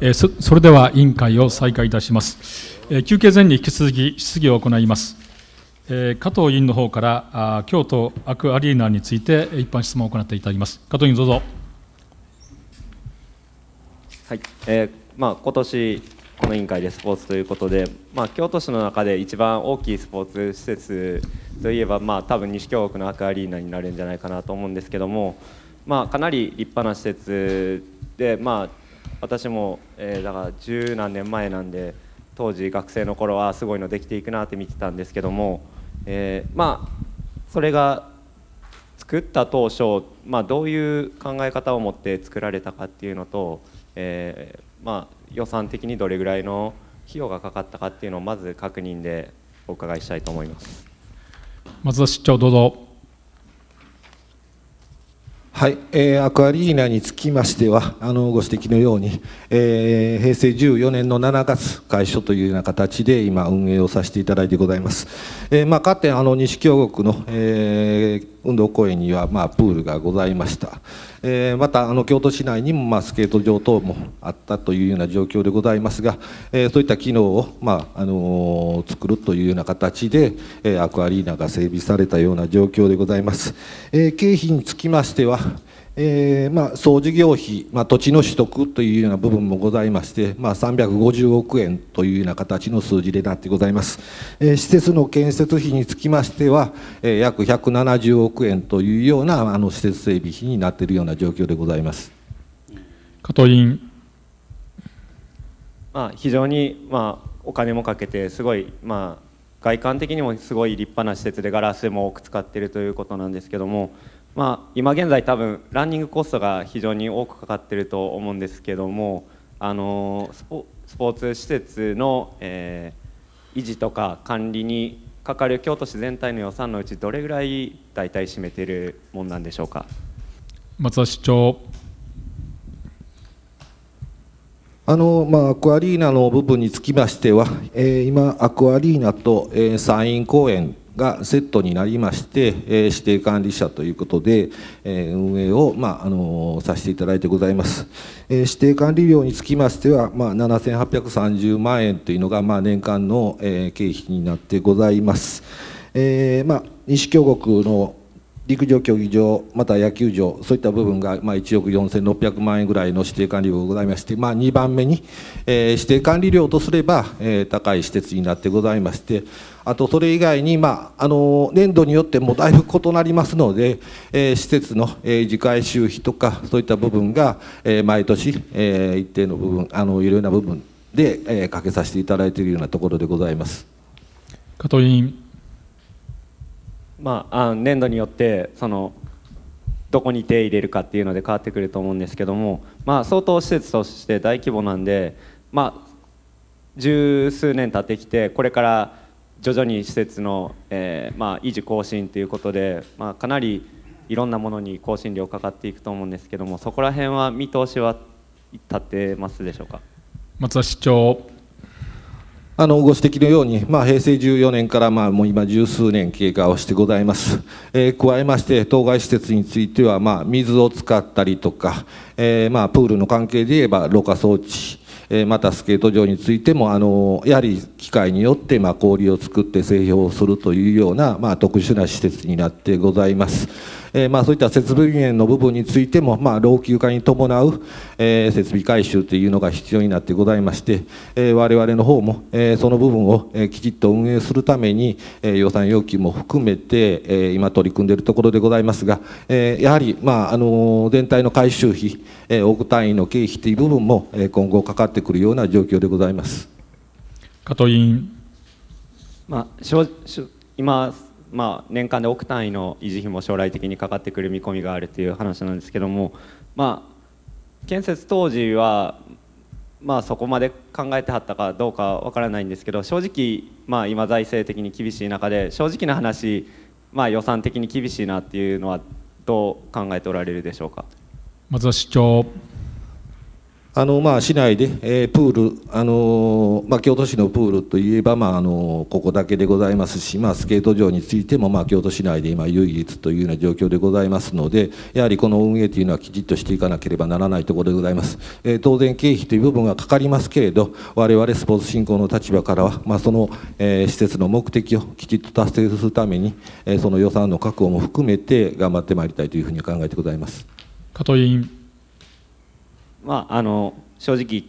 えそそれでは委員会を再開いたします、え休憩前に引き続き質疑を行います、え加藤委員の方からあ京都アクアリーナについて一般質問を行っていただきます加藤委員どうぞはい、えー、まあ今年この委員会でスポーツということで、まあ、京都市の中で一番大きいスポーツ施設といえば、まあ、多分西京区のアクアリーナになるんじゃないかなと思うんですけども、まあ、かなり立派な施設で、まあ、私も、えー、だから十何年前なんで当時学生の頃はすごいのできていくなって見てたんですけども、えー、まあそれが作った当初、まあ、どういう考え方を持って作られたかっていうのと、えー、まあ、予算的にどれぐらいの費用がかかったかっていうのをまず確認でお伺いしたいと思います。松田市長どうぞはい、えー、アクアリーナにつきましてはあのご指摘のように、えー、平成14年の7月開所というような形で今運営をさせていただいてございます、えーまあ、かつてあの西京極の、えー、運動公園にはまあプールがございました、えー、またあの京都市内にもまあスケート場等もあったというような状況でございますが、えー、そういった機能を、まああの作るというような形で、えー、アクアリーナが整備されたような状況でございます、えー、経費につきましてはえーまあ、総事業費、まあ、土地の取得というような部分もございまして、まあ、350億円というような形の数字でなってございます、えー、施設の建設費につきましては、えー、約170億円というようなあの施設整備費になっているような状況でございます加藤委員、まあ、非常に、まあ、お金もかけてすごい、まあ、外観的にもすごい立派な施設でガラスも多く使っているということなんですけどもまあ、今現在多分ランニングコストが非常に多くかかっていると思うんですけどもあのスポーツ施設の、えー、維持とか管理にかかる京都市全体の予算のうちどれぐらい大体占めているもんなんでしょうか松田市長あのまあ、アクアリーナの部分につきましては、えー、今、アクアリーナと、えー、山陰公園がセットになりまして、え指定管理者ということで、え運営を、まあのさせていただいてございます、え指定管理料につきましては、まあ、7830万円というのが、まあ、年間の、え経費になってございます、えー、まあ、西京極の陸上競技場、また野球場、そういった部分が、ま1億4600万円ぐらいの指定管理料がございまして、まあ、2番目に、えー、指定管理料とすれば、えー、高い施設になってございまして、あとそれ以外に、まあ、あの年度によってもだいぶ異なりますので、えー、施設の、えー、次回収費とかそういった部分が、えー、毎年、えー、一定の部分あのいろいろな部分で、えー、かけさせていただいているようなところでございます。加藤委員、まあ、あ年度によってそのどこに手入れるかっていうので変わってくると思うんですけども、まあ、相当施設として大規模なんで、まあ、十数年経ってきてこれから徐々に施設の、えー、まあ、維持更新ということで、まあ、かなりいろんなものに更新料かかっていくと思うんですけどもそこら辺は見通しは立てますでしょうか松田市長あのご指摘のように、まあ、平成14年から、まあ、もう今、十数年経過をしてございます、えー、加えまして、当該施設については、まあ、水を使ったりとか、えー、まあ、プールの関係で言えば、ろ過装置、えまたスケート場についてもあのやはり機械によってま氷を作って製氷をするというようなま特殊な施設になってございます。えー、まあ、そういった設備源の部分についても、まあ、老朽化に伴う、えー、設備改修というのが必要になってございまして、えー、我々の方も、えその部分を、えきちっと運営するために、え予算要求も含めて、え今取り組んでいるところでございますが、えやはり、まああの全体の改修費、え億単位の経費という部分も、え今後かかってくるような状況でございます。加藤委員、まあ、今まあ、年間で億単位の維持費も将来的にかかってくる見込みがあるという話なんですけども、まあ、建設当時は、まあ、そこまで考えてはったかどうかわからないんですけど正直、まあ、今財政的に厳しい中で正直な話、まあ、予算的に厳しいなっていうのはどう考えておられるでしょうかずは市長あのまあ、市内で、えー、プール、あのー、まあ、京都市のプールといえば、まああのー、ここだけでございますし、まあ、スケート場についても、まあ、京都市内で今、唯一というような状況でございますので、やはりこの運営というのはきちっとしていかなければならないところでございます、えー、当然、経費という部分がかかりますけれど、我々スポーツ振興の立場からは、まあ、その、えー、施設の目的をきちっと達成するために、えー、その予算の確保も含めて頑張ってまいりたいというふうに考えてございます。加藤委員まあ、あの正直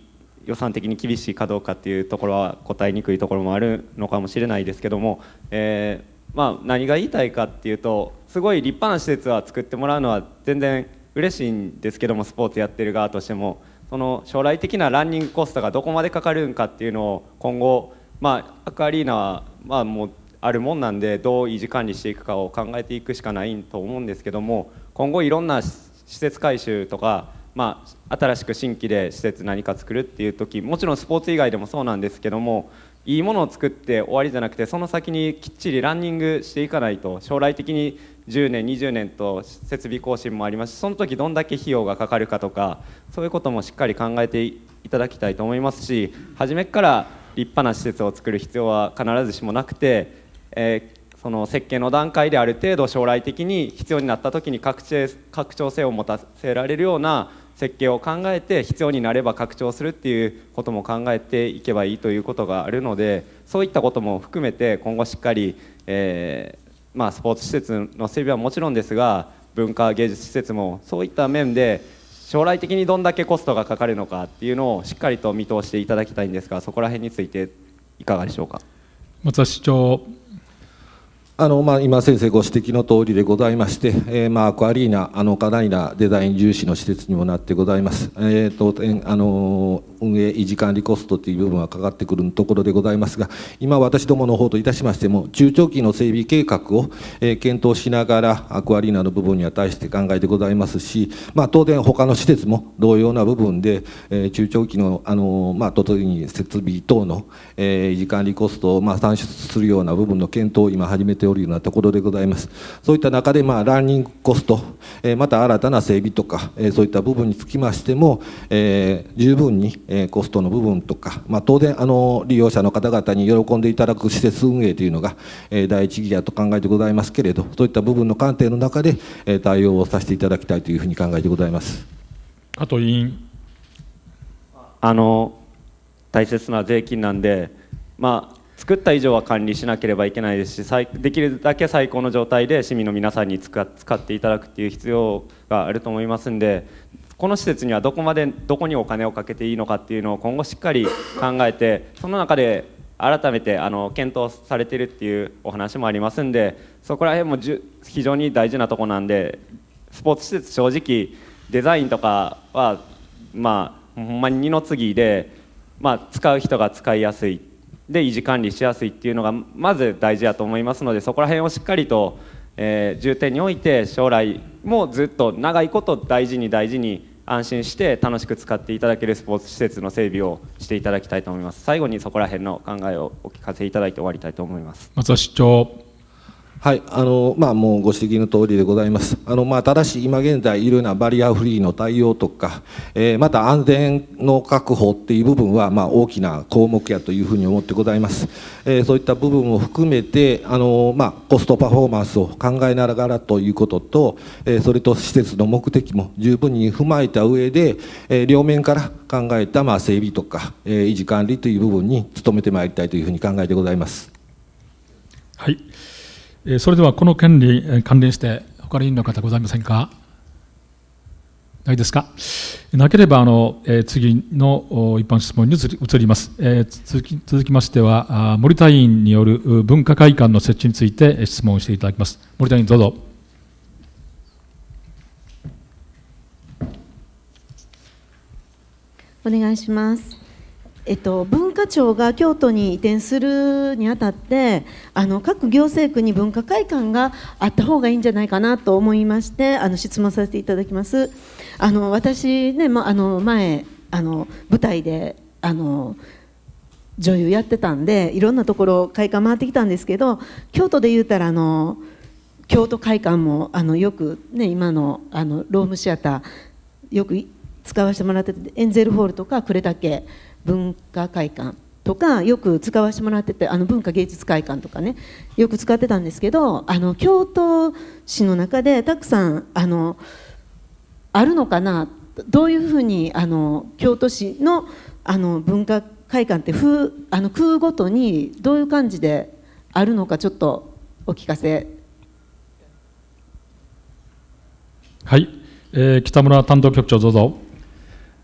予算的に厳しいかどうかっていうところは答えにくいところもあるのかもしれないですけども、えー、まあ、何が言いたいかっていうとすごい立派な施設は作ってもらうのは全然嬉しいんですけどもスポーツやってる側としてもその将来的なランニングコストがどこまでかかるんかっていうのを今後、まあ、アクアリーナは、まあ、もうあるもんなんでどう維持管理していくかを考えていくしかないと思うんですけども今後いろんな施設改修とかまあ、新しく新規で施設何か作るっていう時もちろんスポーツ以外でもそうなんですけどもいいものを作って終わりじゃなくてその先にきっちりランニングしていかないと将来的に10年20年と設備更新もありますしその時どんだけ費用がかかるかとかそういうこともしっかり考えていただきたいと思いますし初めから立派な施設を作る必要は必ずしもなくて、えー、その設計の段階である程度将来的に必要になった時に拡張性を持たせられるような設計を考えて必要になれば拡張するっていうことも考えていけばいいということがあるのでそういったことも含めて今後しっかり、えー、まあ、スポーツ施設の整備はもちろんですが文化芸術施設もそういった面で将来的にどんだけコストがかかるのかっていうのをしっかりと見通していただきたいんですがそこら辺についていかがでしょうか松田市長あのまあ、今、先生ご指摘の通りでございまして、えーまあ、アクアリーナ、あの課ななデザイン重視の施設にもなってございます、えーとあの運営維持管理コストという部分はかかってくるところでございますが、今、私どもの方といたしましても、中長期の整備計画を、えー、検討しながら、アクアリーナの部分には対して考えてございますし、まあ、当然、他の施設も同様な部分で、えー、中長期の、あのまあ、特に設備等の、えー、維持管理コストを、まあ、算出するような部分の検討を今、始めております。おるようなところでございますそういった中で、まあ、ランニングコスト、えまた新たな整備とか、えそういった部分につきましても、え十分に、えコストの部分とか、まあ、当然あの利用者の方々に喜んでいただく施設運営というのが、え第一義だと考えてございますけれどそういった部分の観点の中で、え対応をさせていただきたいというふうに考えてございます加藤委員あの大切な税金なんで、まあ、作った以上は管理しなければいけないですしできるだけ最高の状態で市民の皆さんに使っていただくっていう必要があると思いますんでこの施設にはどこまでどこにお金をかけていいのかっていうのを今後しっかり考えてその中で改めてあの検討されてるっていうお話もありますんでそこら辺もじゅ非常に大事なとこなんでスポーツ施設正直デザインとかはまあほんまに二の次で、まあ、使う人が使いやすいで維持管理しやすいっていうのがまず大事だと思いますのでそこら辺をしっかりと、えー、重点において将来もずっと長いこと大事に大事に安心して楽しく使っていただけるスポーツ施設の整備をしていただきたいと思います最後にそこら辺の考えをお聞かせいただいて終わりたいと思います松田市長はい、あのまあ、もうご指摘の通りでございます、あのまあ、ただし今現在いろいろなバリアフリーの対応とか、えー、また安全の確保っていう部分は、まあ、大きな項目やというふうに思ってございます、えー、そういった部分を含めてあの、まあ、コストパフォーマンスを考えながらということと、えー、それと施設の目的も十分に踏まえた上で、え両面から考えた、まあ、整備とか、え維持管理という部分に努めてまいりたいというふうに考えてございます。はいそれではこの件に関連して、他に委員の方ございませんか。ないですか。なければ、あの、え次の一般質問に移ります。え続き続きましては、森田委員による文化会館の設置について質問していただきます。森田委員、どうぞ。お願いします。えっと、文化庁が京都に移転するにあたってあの各行政区に文化会館があった方がいいんじゃないかなと思いましてあの質問させていただきます。あの私ね、ま、あの前あの舞台であの女優やってたんでいろんなところ会館回ってきたんですけど京都で言うたらあの京都会館もあのよく、ね、今のあのロームシアターよく使わせてもらっててエンゼルホールとか呉竹文化会館とかよく使わせてもらっててあの文化芸術会館とかねよく使ってたんですけどあの京都市の中でたくさんあのあるのかなどういうふうにあの京都市のあの文化会館って風あの空ごとにどういう感じであるのかちょっとお聞かせはい、えー、北村担当局長どうぞ。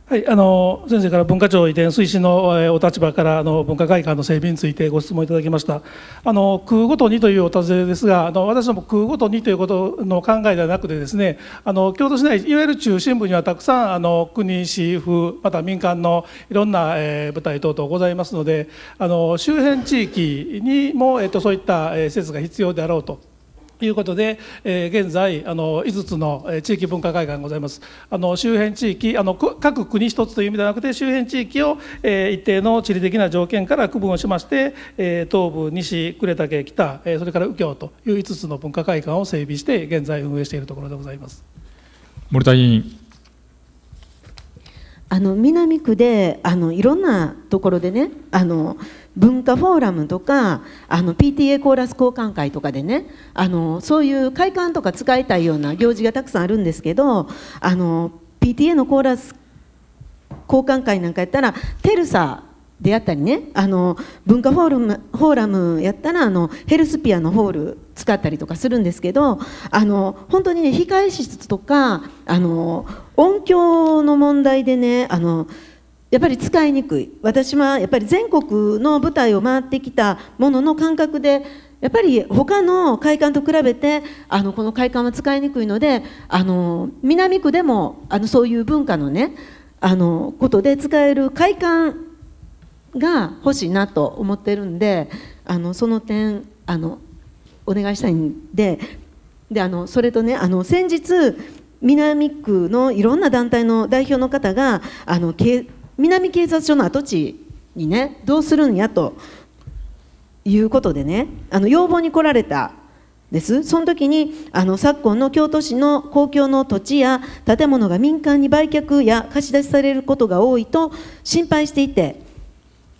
はい、あの先生から文化庁移転推進の、えお立場からあの文化会館の整備についてご質問いただきましたあの空ごとにというお尋ねですがあの私ども空ごとにということの考えではなくてですねあの京都市内いわゆる中心部にはたくさんあの国市府また民間のいろんな、えー、部隊等々ございますのであの周辺地域にも、えーと、そういった、え施設が必要であろうとということで、えー、現在あの5つの地域文化会館がございますあの周辺地域あの各国一つという意味ではなくて周辺地域を、えー、一定の地理的な条件から区分をしまして、えー、東部西呉竹北、えー、それから右京という5つの文化会館を整備して現在運営しているところでございます森田委員あの南区であのいろんなところでねあの文化フォーラムとかあの PTA コーラス交換会とかでねあのそういう会館とか使いたいような行事がたくさんあるんですけどあの PTA のコーラス交換会なんかやったらテルサであったりねあの文化フォーラムフォーラムやったらあのヘルスピアのホール使ったりとかするんですけどあの本当にね控え室とかあの音響の問題でねあのやっぱり使いにくい私はやっぱり全国の舞台を回ってきたものの感覚でやっぱり他の会館と比べてあのこの会館は使いにくいのであの南区でもあのそういう文化のねあのことで使える会館が欲しいなと思ってるんであのその点あのお願いしたいんでであのそれとねあの先日南区のいろんな団体の代表の方があの経南警察署の跡地にねどうするんやということでねあの要望に来られたですその時にあの昨今の京都市の公共の土地や建物が民間に売却や貸し出しされることが多いと心配していて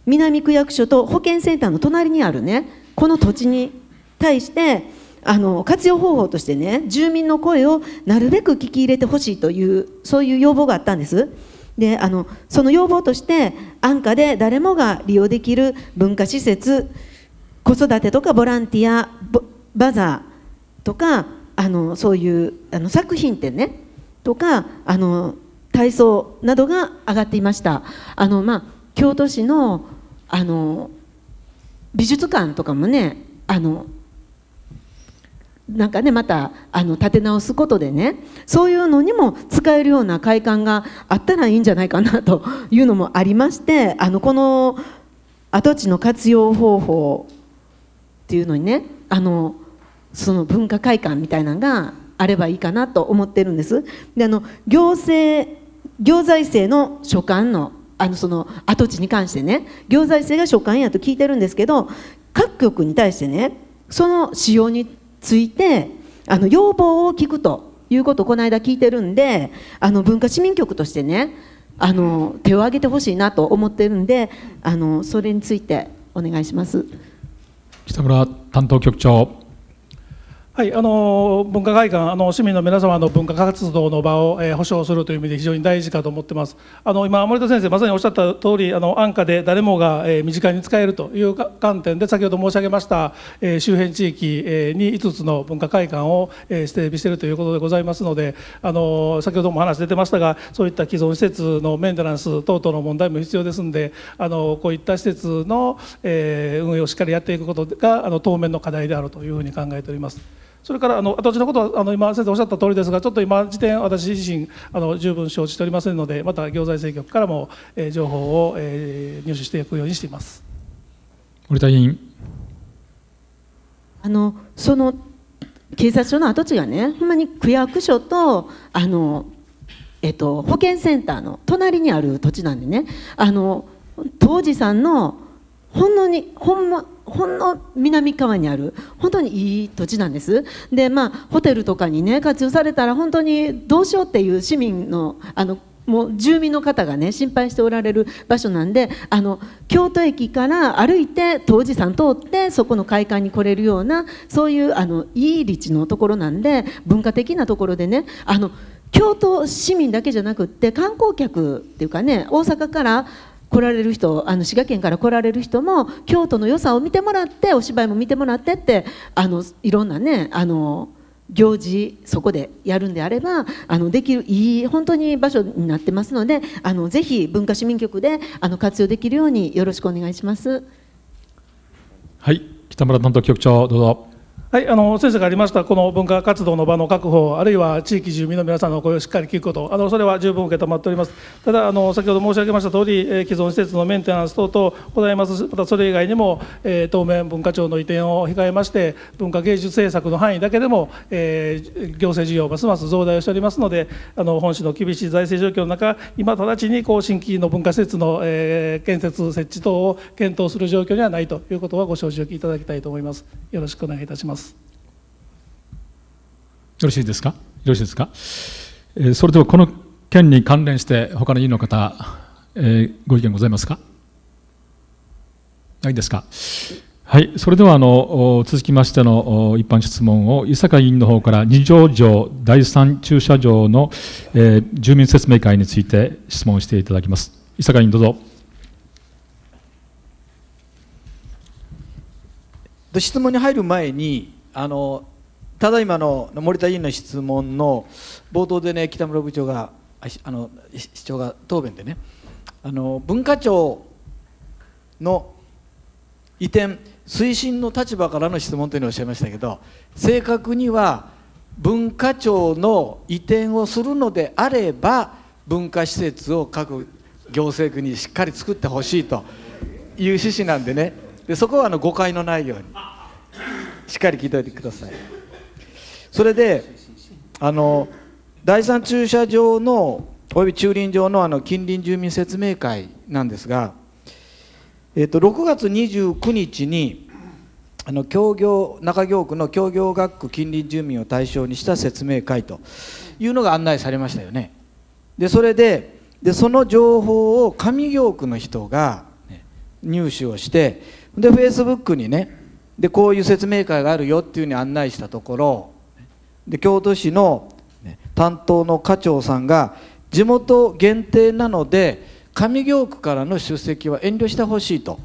南区役所と保健センターの隣にあるねこの土地に対してあの活用方法としてね住民の声をなるべく聞き入れてほしいというそういう要望があったんです。であのその要望として安価で誰もが利用できる文化施設子育てとかボランティアバザーとかあのそういうあの作品展ねとかあの体操などが上がっていましたあの、まあ、京都市のあの美術館とかもねあのなんかねまたあの立て直すことでねそういうのにも使えるような快感があったらいいんじゃないかなというのもありましてあのこの跡地の活用方法っていうのにねあのその文化会館みたいなのがあればいいかなと思ってるんです。であの行政行財政の所管のあのその跡地に関してね行財政が所管やと聞いてるんですけど各局に対してねその使用についてあの要望を聞くということをこの間聞いてるんであの文化市民局としてねあの手を挙げてほしいなと思ってるんであのそれについてお願いします北村担当局長はい、あの文化会館あの市民の皆様の文化活動の場を、えー、保障するという意味で非常に大事かと思ってます。あの今森田先生まさにおっしゃった通りあの安価で誰もが、えー、身近に使えるという観点で先ほど申し上げました、えー、周辺地域、えー、に5つの文化会館を、えー、整備しているということでございますので、あの先ほども話出てましたがそういった既存施設のメンテナンス等々の問題も必要ですんで、あのこういった施設の、えー、運営をしっかりやっていくことがあの当面の課題であるというふうに考えております。それからあの私のことはあの今先生おっしゃった通りですがちょっと今時点私自身あの十分承知しておりませんのでまた行財政局からも、えー、情報を、えー、入手していくようにしています。森田委員あのその警察署の跡地がねほんまに区役所とあの、えっと、保健センターの隣にある土地なんでねあの当時さんのほんのにほんまほんの南側にある本当にいい土地なんですでまあホテルとかにね活用されたら本当にどうしようっていう市民のあのもう住民の方がね心配しておられる場所なんであの京都駅から歩いて当さ山通ってそこの会館に来れるようなそういうあのいい立地のところなんで文化的なところでねあの京都市民だけじゃなくって観光客っていうかね大阪から来られる人あの滋賀県から来られる人も京都の良さを見てもらってお芝居も見てもらってってあのいろんなねあの行事そこでやるんであればあのできるいい本当に場所になってますのであのぜひ文化市民局であの活用できるようによろしくお願いします。はい北村担当局長どうぞはい、あの先生がありましたこの文化活動の場の確保あるいは地域住民の皆さんの声をしっかり聞くことあのそれは十分受け止まっておりますただあの先ほど申し上げました通り、えー、既存施設のメンテナンス等々ございますまたそれ以外にも、えー、当面文化庁の移転を控えまして文化芸術政策の範囲だけでも、えー、行政事業ますます増大をしておりますのであの本市の厳しい財政状況の中今直ちにこう新規の文化施設の、えー、建設設置等を検討する状況にはないということはご承知おきいただきたいと思いますよろしくお願いいたしますますよろしいですかよろしいですか、えー、それではこの件に関連して他の委員の方、えー、ご意見ございますかないですかはい、それではあの続きましての一般質問を伊坂委員の方から二条城第三駐車場の、えー、住民説明会について質問していただきます伊坂委員どうぞと質問に入る前にあのただいまの森田委員の質問の冒頭でね北村部長があの市長が答弁でねあの文化庁の移転推進の立場からの質問というのをおっしゃいましたけど正確には文化庁の移転をするのであれば文化施設を各行政区にしっかり作ってほしいという趣旨なんでねでそこはあの誤解のないようにしっかり聞いておいてくださいそれであの第三駐車場のおよび駐輪場のあの近隣住民説明会なんですが、えー、と6月29日にあの協業中京区の協業学区近隣住民を対象にした説明会というのが案内されましたよねでそれででその情報を上京区の人が入手をしてでフェイスブックにねでこういう説明会があるよっていうふうに案内したところで京都市の担当の課長さんが地元限定なので上京区からの出席は遠慮してほしいと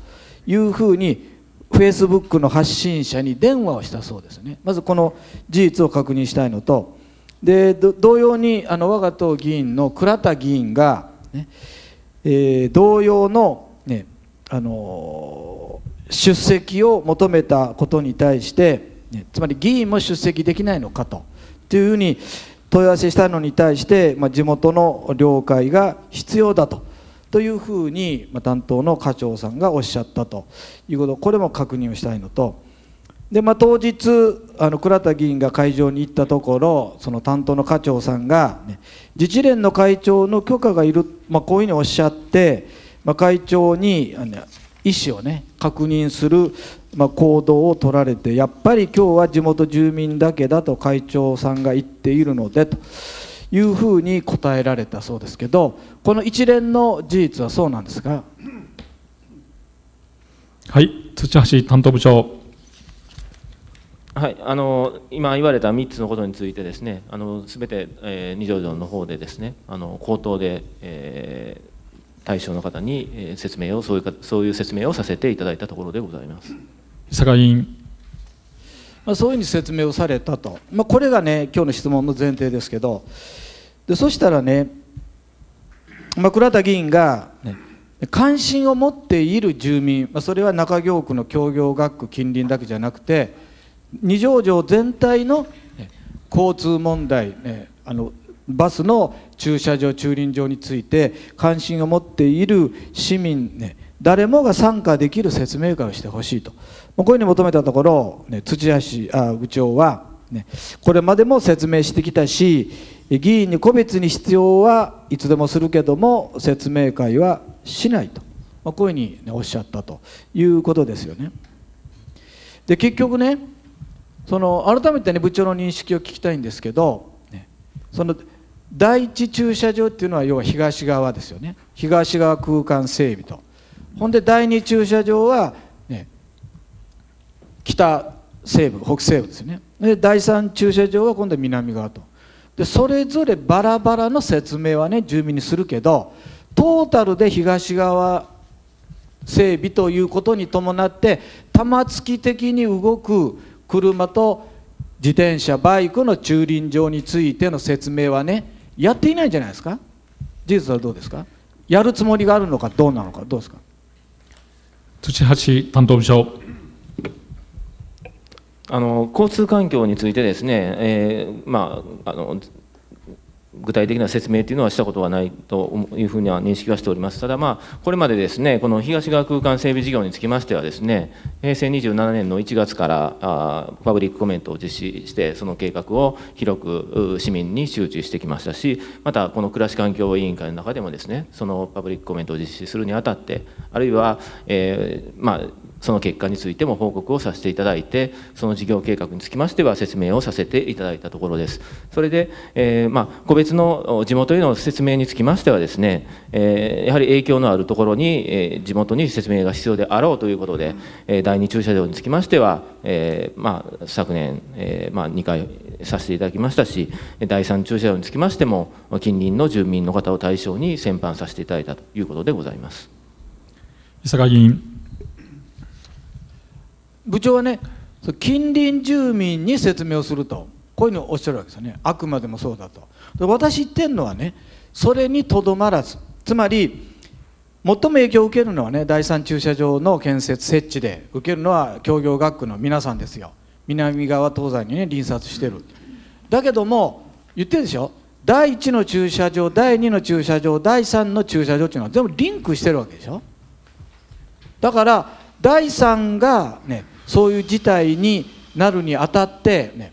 いうふうにフェイスブックの発信者に電話をしたそうですねまずこの事実を確認したいのとで同様にあの我が党議員の倉田議員がね、えー、同様の,、ねあのー出席を求めたことに対して、ね、つまり議員も出席できないのかとというふうに問い合わせしたのに対して、まあ、地元の了解が必要だと。というふうに、まあ、担当の課長さんがおっしゃったということこれも確認をしたいのとで、まあ、当日あの倉田議員が会場に行ったところその担当の課長さんが、ね、自治連の会長の許可がいる、まあ、こういうふうにおっしゃって、まあ、会長に意思をね確認する、まあ、行動を取られてやっぱり今日は地元住民だけだと会長さんが言っているのでというふうに答えられたそうですけどこの一連の事実はそうなんですがはい土橋担当部長はい、あの今言われた3つのことについてですね、すべて、えー、二条城の方でですね、あの口頭で、えー対象の方に説明をそういうかそういう説明をさせていただいたところでございます。坂委員まあ、そういうふうに説明をされたと、まあ、これがね今日の質問の前提ですけどでそしたらね、まあ、倉田議員が、ね、関心を持っている住民、まあ、それは中京区の協業学区近隣だけじゃなくて二条城全体の交通問題、ね、あのバスの駐車場駐輪場について関心を持っている市民、ね、誰もが参加できる説明会をしてほしいとこういうふうに求めたところ、ね、土橋あ部長は、ね、これまでも説明してきたし議員に個別に必要はいつでもするけども説明会はしないと、まこういうふうに、ね、おっしゃったということですよね。で結局ねその改めてね部長の認識を聞きたいんですけど、ね、その第一駐車場っていうのは要は東側ですよね東側空間整備とほんで第二駐車場は、ね、北西部北西部ですねで第三駐車場は今度は南側とでそれぞれバラバラの説明はね住民にするけどトータルで東側整備ということに伴って玉突き的に動く車と自転車バイクの駐輪場についての説明はねやっていないじゃないですか事実はどうですかやるつもりがあるのかどうなのかどうですか土橋担当部長あの交通環境についてですね、えーまあ、あの具体的な説明というのはしたことはないというふうには認識はしております。ただ、まあ、これまでですね、この東側空間整備事業につきましてはですね、平成27年の1月からあパブリックコメントを実施して、その計画を広く市民に周知してきましたし、また、この暮らし環境委員会の中でもですね、そのパブリックコメントを実施するにあたって、あるいは、えー、まあ、その結果についても報告をさせていただいてその事業計画につきましては説明をさせていただいたところですそれで、えー、まあ、個別の地元への説明につきましてはですね、えー、やはり影響のあるところに、えー、地元に説明が必要であろうということで、え第2駐車場につきましては、えまあ、昨年、えまあ、2回させていただきましたし第3駐車場につきましても近隣の住民の方を対象に先般させていただいたということでございます。伊坂議員部長はね近隣住民に説明をするとこういうのをおっしゃるわけですよねあくまでもそうだと私言ってるのはねそれにとどまらずつまり最も影響を受けるのはね第三駐車場の建設設置で受けるのは協業学区の皆さんですよ南側東西にね隣接してるだけども言ってるでしょ第1の駐車場第2の駐車場第3の駐車場っていうのは全部リンクしてるわけでしょだから第3がねそういう事態になるにあたって、ね、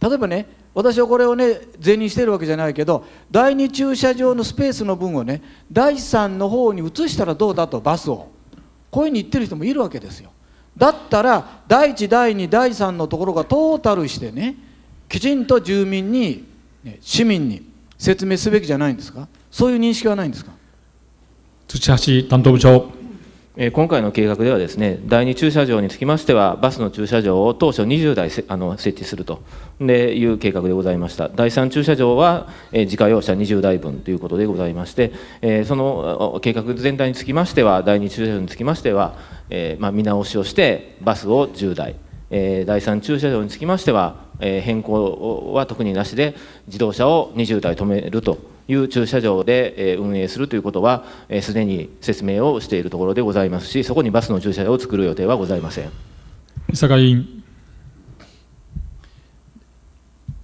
例えばね私はこれをね税にしてるわけじゃないけど第2駐車場のスペースの分をね第3の方に移したらどうだとバスをこういうふうに言ってる人もいるわけですよだったら第1第2第3のところがトータルしてねきちんと住民に、ね、市民に説明すべきじゃないんですかそういう認識はないんですか土橋担当部長え今回の計画ではですね第2駐車場につきましてはバスの駐車場を当初20台あの設置するとでいう計画でございました第3駐車場は、え自家用車20台分ということでございまして、えその計画全体につきましては第2駐車場につきましては、えまあ、見直しをしてバスを10台、え第3駐車場につきましては、え変更は特になしで自動車を20台止めるという駐車場で運営するということはすでに説明をしているところでございますしそこにバスの駐車場を作る予定はございません坂委員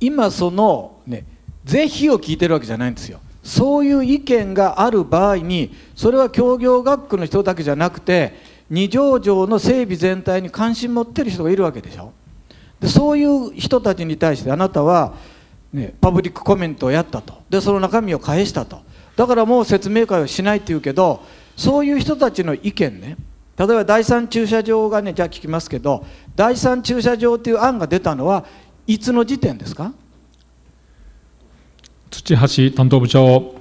今そのね是非を聞いてるわけじゃないんですよそういう意見がある場合にそれは協業学区の人だけじゃなくて二条城の整備全体に関心持ってる人がいるわけでしょでそういう人たちに対してあなたはね、パブリックコメントをやったとでその中身を返したとだからもう説明会をしないっていうけどそういう人たちの意見ね例えば第三駐車場がねじゃあ聞きますけど第三駐車場っていう案が出たのはいつの時点ですか土橋担当部長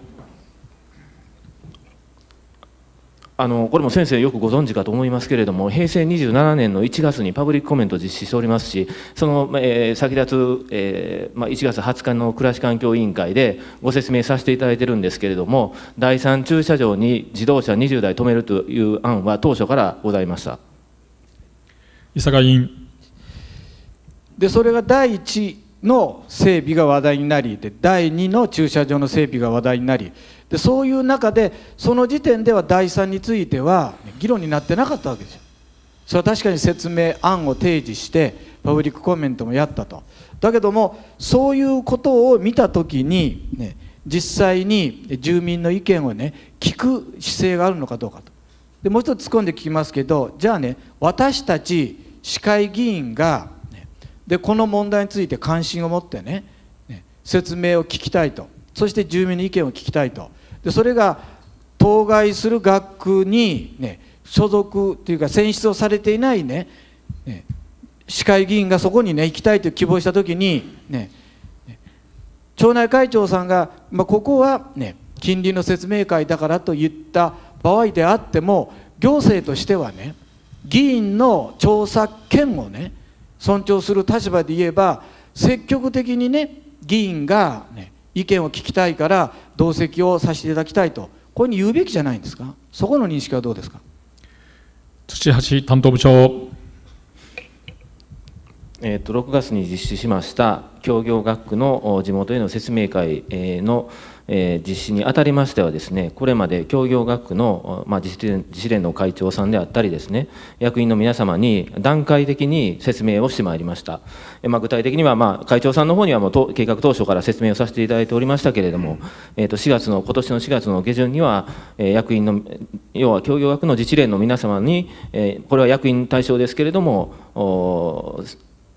あのこれも先生よくご存知かと思いますけれども平成27年の1月にパブリックコメントを実施しておりますしその、えー、先立つ、えー、まあ、1月20日の暮らし環境委員会でご説明させていただいてるんですけれども第3駐車場に自動車20台止めるという案は当初からございました伊坂委員でそれが第一の整備が話題になりで第2の駐車場の整備が話題になりでそういう中でその時点では第3については議論になってなかったわけですよそれは確かに説明案を提示してパブリックコメントもやったとだけどもそういうことを見た時に、ね、実際に住民の意見をね聞く姿勢があるのかどうかとでもう一つ突っ込んで聞きますけどじゃあね私たち市会議員が、ね、でこの問題について関心を持ってね説明を聞きたいとそして住民の意見を聞きたいとでそれが当該する学区に、ね、所属というか選出をされていないね、ね市会議員がそこにね行きたいと希望した時にね町内会長さんが、まあ、ここはね近隣の説明会だからと言った場合であっても行政としてはね議員の調査権をね尊重する立場で言えば積極的にね議員がね意見を聞きたいから同席をさせていただきたいとこういうふうに言うべきじゃないんですかそこの認識はどうですか土橋担当部長えーと、6月に実施しました協業学区の地元への説明会の、えー、実施にあたりましてはですねこれまで協業学区の、まあ、自主連の会長さんであったりですね役員の皆様に段階的に説明をしてまいりました、えー、まあ、具体的には、まあ、会長さんの方にはもう計画当初から説明をさせていただいておりましたけれども、えー、と4月の今年の4月の下旬には、えー、役員の要は協業学区の自治連の皆様に、えこれは役員対象ですけれども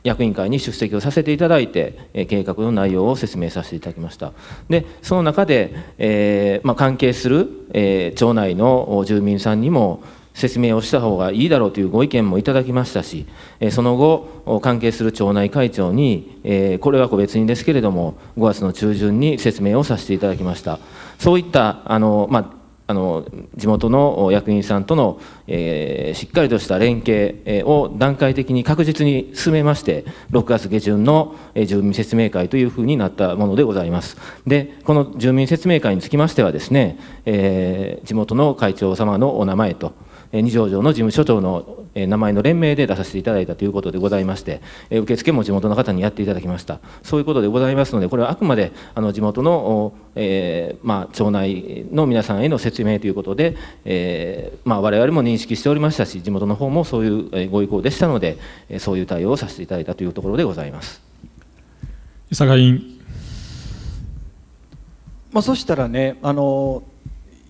役員会に出席をさせていただいて、え計画の内容を説明させていただきましたでその中で、えー、まあ、関係する、えー、町内の住民さんにも説明をした方がいいだろうというご意見もいただきましたし、えその後関係する町内会長に、えこれは個別にですけれども5月の中旬に説明をさせていただきましたそういったあの、まああの地元の役員さんとの、えー、しっかりとした連携を段階的に確実に進めまして6月下旬の住民説明会というふうになったものでございますでこの住民説明会につきましてはですね、えー、地元の会長様のお名前と二条城の事務所長の名前の連名で出させていただいたということでございまして受付も地元の方にやっていただきましたそういうことでございますのでこれはあくまであの地元の、えー、まあ、町内の皆さんへの説明ということで、えれまあ、も認識しておりましたし地元の方もそういうご意向でしたのでそういう対応をさせていただいたというところでございます。伊賀委員まあ、そしたらねあの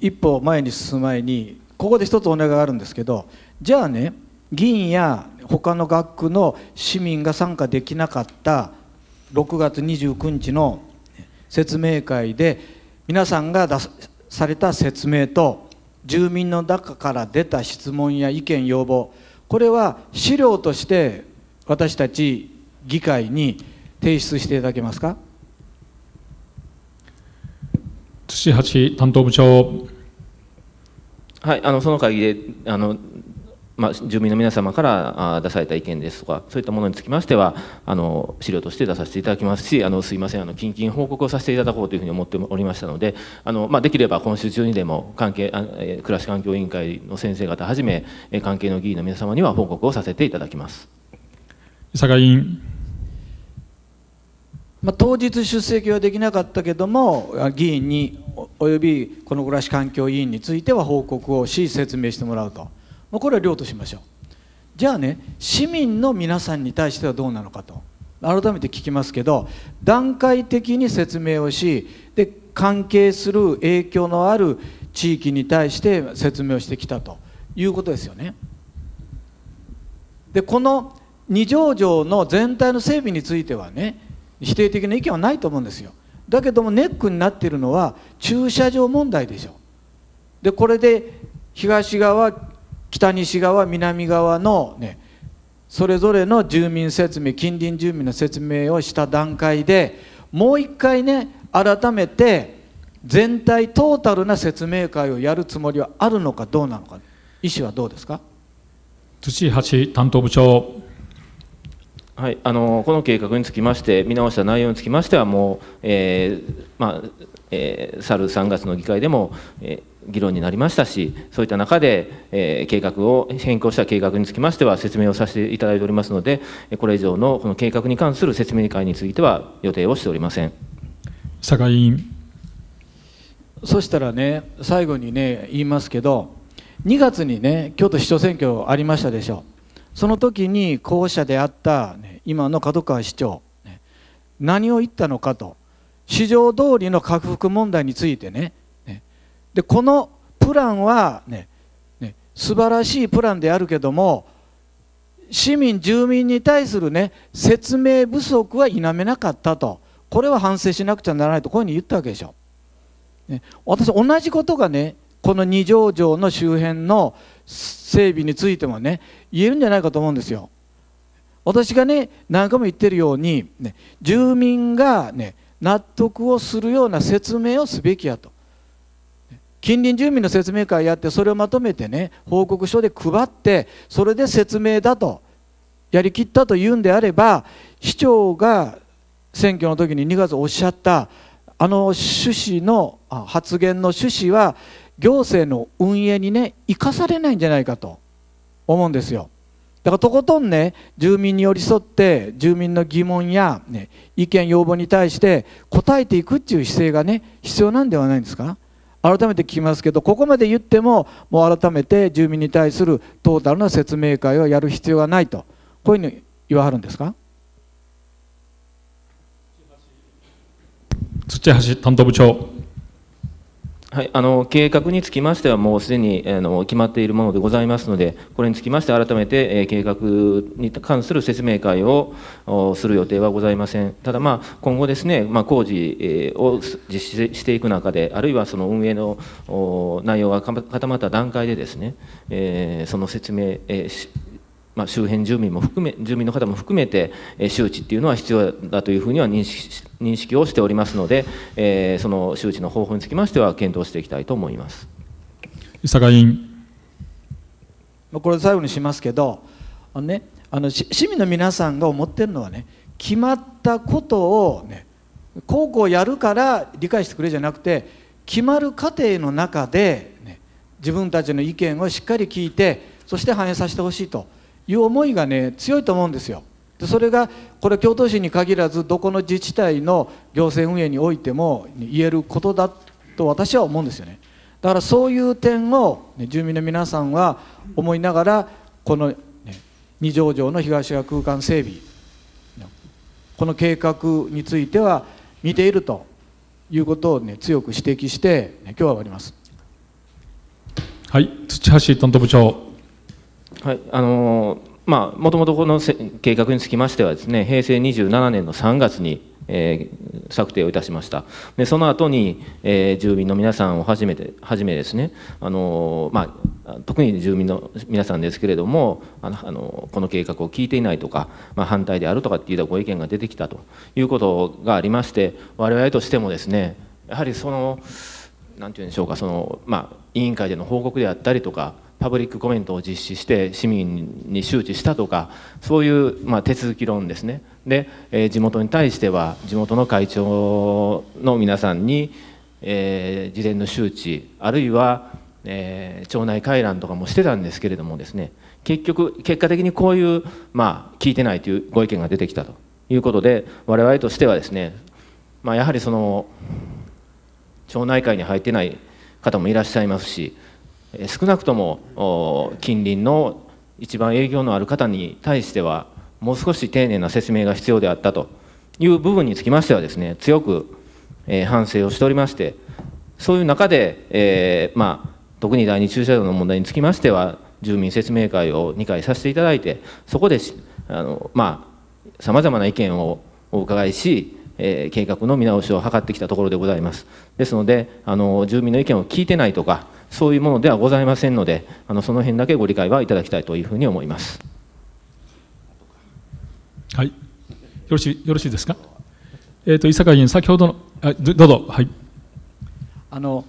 一歩前に進む前にここで一つお願いがあるんですけどじゃあね議員や他の学区の市民が参加できなかった6月29日の説明会で皆さんが出された説明と住民の中から出た質問や意見要望これは資料として私たち議会に提出していただけますか土橋担当部長はい、あのその会議であの、まあ、住民の皆様から出された意見ですとかそういったものにつきましてはあの資料として出させていただきますしあのすいませんあの近々報告をさせていただこうというふうに思っておりましたのであの、まあ、できれば今週中にでも関係あ暮らし環境委員会の先生方はじめ関係の議員の皆様には報告をさせていただきます。佐賀委員まあ、当日出席はできなかったけども議員におよびこの暮らし環境委員については報告をし説明してもらうと、まあ、これは了としましょうじゃあね市民の皆さんに対してはどうなのかと改めて聞きますけど段階的に説明をしで関係する影響のある地域に対して説明をしてきたということですよね。でこの二条城の全体の整備についてはね否定的な意見はないと思うんですよだけどもネックになっているのは駐車場問題でしょでこれで東側北西側南側のねそれぞれの住民説明近隣住民の説明をした段階でもう一回ね改めて全体トータルな説明会をやるつもりはあるのかどうなのか医師はどうですか土橋担当部長はい、あのこの計画につきまして見直した内容につきましてはもう、えー、まあえー、去る3月の議会でも、えー、議論になりましたしそういった中で、え計画を変更した計画につきましては説明をさせていただいておりますのでこれ以上のこの計画に関する説明会については予定をしておりません酒井委員そしたらね最後にね言いますけど2月にね京都市長選挙ありましたでしょう。その時に候補者であった、ね、今の角川市長、ね、何を言ったのかと市場通りの拡幅問題についてねねでこのプランはねね素晴らしいプランであるけども市民住民に対するね説明不足は否めなかったとこれは反省しなくちゃならないとこういうふうに言ったわけでしょ。ね、私同じことがねこの二条城の周辺の整備についてもね言えるんじゃないかと思うんですよ。私がね何回も言ってるように、ね、住民が、ね、納得をするような説明をすべきやと近隣住民の説明会やってそれをまとめてね報告書で配ってそれで説明だとやりきったというんであれば市長が選挙の時に2月おっしゃったあの趣旨の発言の趣旨は行政の運営にね生かされないんじゃないかと思うんですよ。だからとことんね住民に寄り添って住民の疑問や、ね、意見要望に対して答えていくっていう姿勢がね必要なんではないんですか改めて聞きますけどここまで言ってももう改めて住民に対するトータルな説明会をやる必要がないとこういうふうに言わはるんですか土橋担当部長はい、あの計画につきましては、もうすでにあの決まっているものでございますので、これにつきまして改めて、え計画に関する説明会をする予定はございません、ただ、まあ、今後ですね、まあ、工事を実施していく中で、あるいはその運営の内容が固まった段階で、ですね、えその説明、えーまあ、周辺住民も含め住民の方も含めて、え周知っていうのは必要だというふうには認識認識をしておりますので、えー、その周知の方法につきましては検討していきたいと思います伊坂委員これ最後にしますけどあの、ね、あの市民の皆さんが思ってるのはね決まったことを、ね、こうこうやるから理解してくれじゃなくて決まる過程の中で、ね、自分たちの意見をしっかり聞いてそして反映させてほしいと。いう思いがね強いと思うんですよ。でそれがこれ京都市に限らずどこの自治体の行政運営においても言えることだと私は思うんですよね。だからそういう点を、ね、住民の皆さんは思いながらこの、ね、二条城の東側空間整備この計画については見ているということを、ね、強く指摘して、ね、今日は終わります。はい、土橋担当部長はいあのまもともとこの計画につきましてはですね平成27年の3月に、えー、策定をいたしましたでその後に、えー、住民の皆さんをはじめてはじめですね、あのまあ、特に住民の皆さんですけれどもあの、あのこの計画を聞いていないとか、まあ、反対であるとかっていうご意見が出てきたということがありまして我々としてもですねやはりその何て言うんでしょうかその、まあ、委員会での報告であったりとかパブリックコメントを実施して市民に周知したとかそういう、まあ、手続き論ですねで、えー、地元に対しては地元の会長の皆さんに、えー、事前の周知あるいは、えー、町内回覧とかもしてたんですけれどもですね結局結果的にこういう、まあ、聞いてないというご意見が出てきたということで我々としてはですね、まあ、やはりその町内会に入ってない方もいらっしゃいますし少なくとも近隣の一番営業のある方に対してはもう少し丁寧な説明が必要であったという部分につきましてはですね強く、え反省をしておりましてそういう中で、えー、まあ、特に第二駐車場の問題につきましては住民説明会を2回させていただいてそこであのまさまざまな意見をお伺いし、えー、計画の見直しを図ってきたところでございますですのであの住民の意見を聞いてないとかそういうものではございませんのであのその辺だけご理解はいただきたいというふうに思います。はい、よろしいよろしいですか、えーと、伊坂議員、先ほどのあどうぞ、はい、あの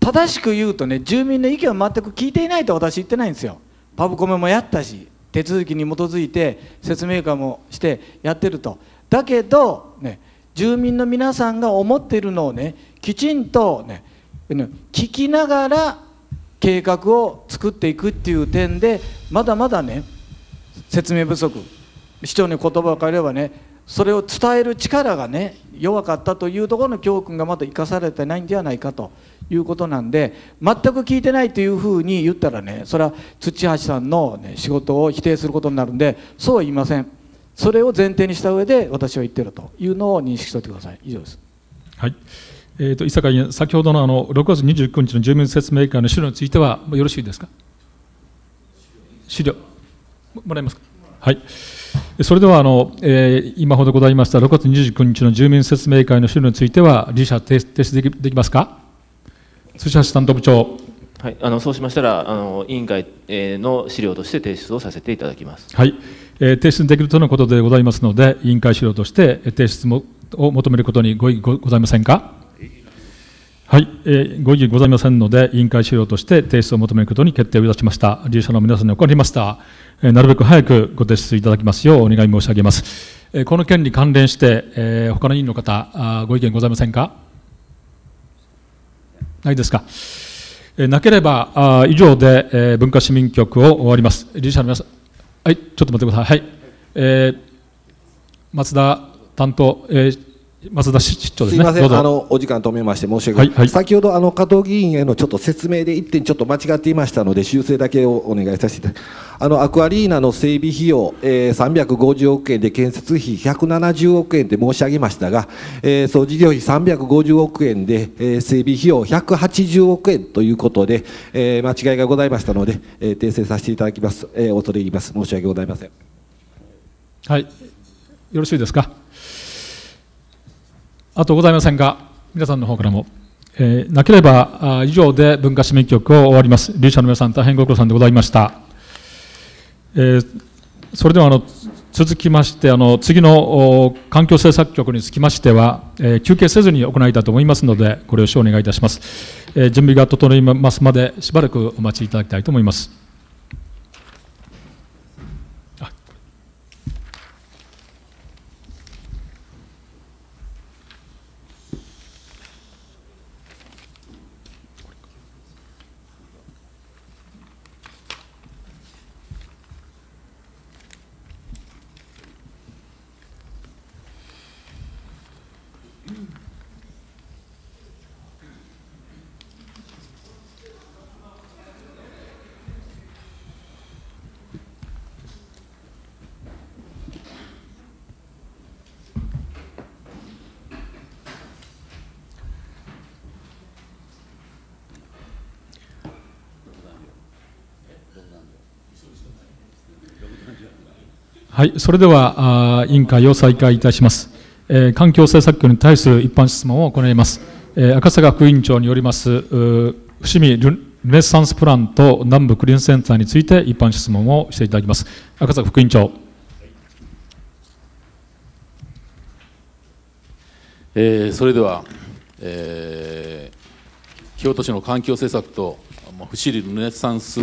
正しく言うとね、住民の意見を全く聞いていないと私、言ってないんですよ、パブコメもやったし、手続きに基づいて説明会もしてやってると、だけど、ね、住民の皆さんが思っているのをね、きちんとね、聞きながら計画を作っていくっていう点でまだまだね説明不足市長に言葉を変えればねそれを伝える力がね弱かったというところの教訓がまだ生かされてないんではないかということなんで全く聞いてないというふうに言ったらねそれは土橋さんの、ね、仕事を否定することになるんでそうは言いませんそれを前提にした上で私は言ってるというのを認識しておいてください以上です。はいえーと、伊坂委員、先ほどのあの6月29日の住民説明会の資料については、よろしいですか。資料、もらえますか。はい、それではあの、えー、今ほどございました6月29日の住民説明会の資料については、理事者、提出できできますか。通信担当部長はい、あのそうしましたらあの委員会の資料として提出をさせていただきます。はい、えー、提出できるとのことでございますので、委員会資料として提出もを求めることにご異ございませんか。はい、えー、ご異議ございませんので、委員会資料として提出を求めることに決定をいたしました。理事者の皆さんにおかれました、えー、なるべく早くご提出いただきますようお願い申し上げます。えー、この件に関連して、えー、他の委員の方あ、ご意見ございませんかないですか。えー、なければ、あ以上で、えー、文化市民局を終わります。理事者の皆さん、はい、ちょっと待ってください。はい。えー、松田担当、えー松田市長ですね。すみません、あのお時間止めまして申し訳ない。はいはい、先ほどあの加藤議員へのちょっと説明で一点ちょっと間違っていましたので修正だけをお願いさせていただきあのアクアリーナの整備費用、えー、350億円で建設費170億円で申し上げましたが、えー、総事業費350億円で、えー、整備費用180億円ということで、えー、間違いがございましたので、えー、訂正させていただきます。えー、恐れ入ります。申し訳ございません。はい、よろしいですか。あとございませんが、皆さんの方からも、えー、なければ以上で文化市民局を終わります。留者の皆さん、大変ご苦労さんでございました。えー、それではあの続きましてあの次の環境政策局につきましては、えー、休憩せずに行いたいと思いますのでご了承お願いいたします、えー、準備が整いますまでしばらくお待ちいただきたいと思いますはい、それでは委員会を再開いたします。えー、環境政策局に対する一般質問を行います。えー、赤坂副委員長によります、伏見ルネッサンスプランと南部クリーンセンターについて一般質問をしていただきます。赤坂副委員長。えー、それでは、えー、京都市の環境政策と伏見ルネッサンス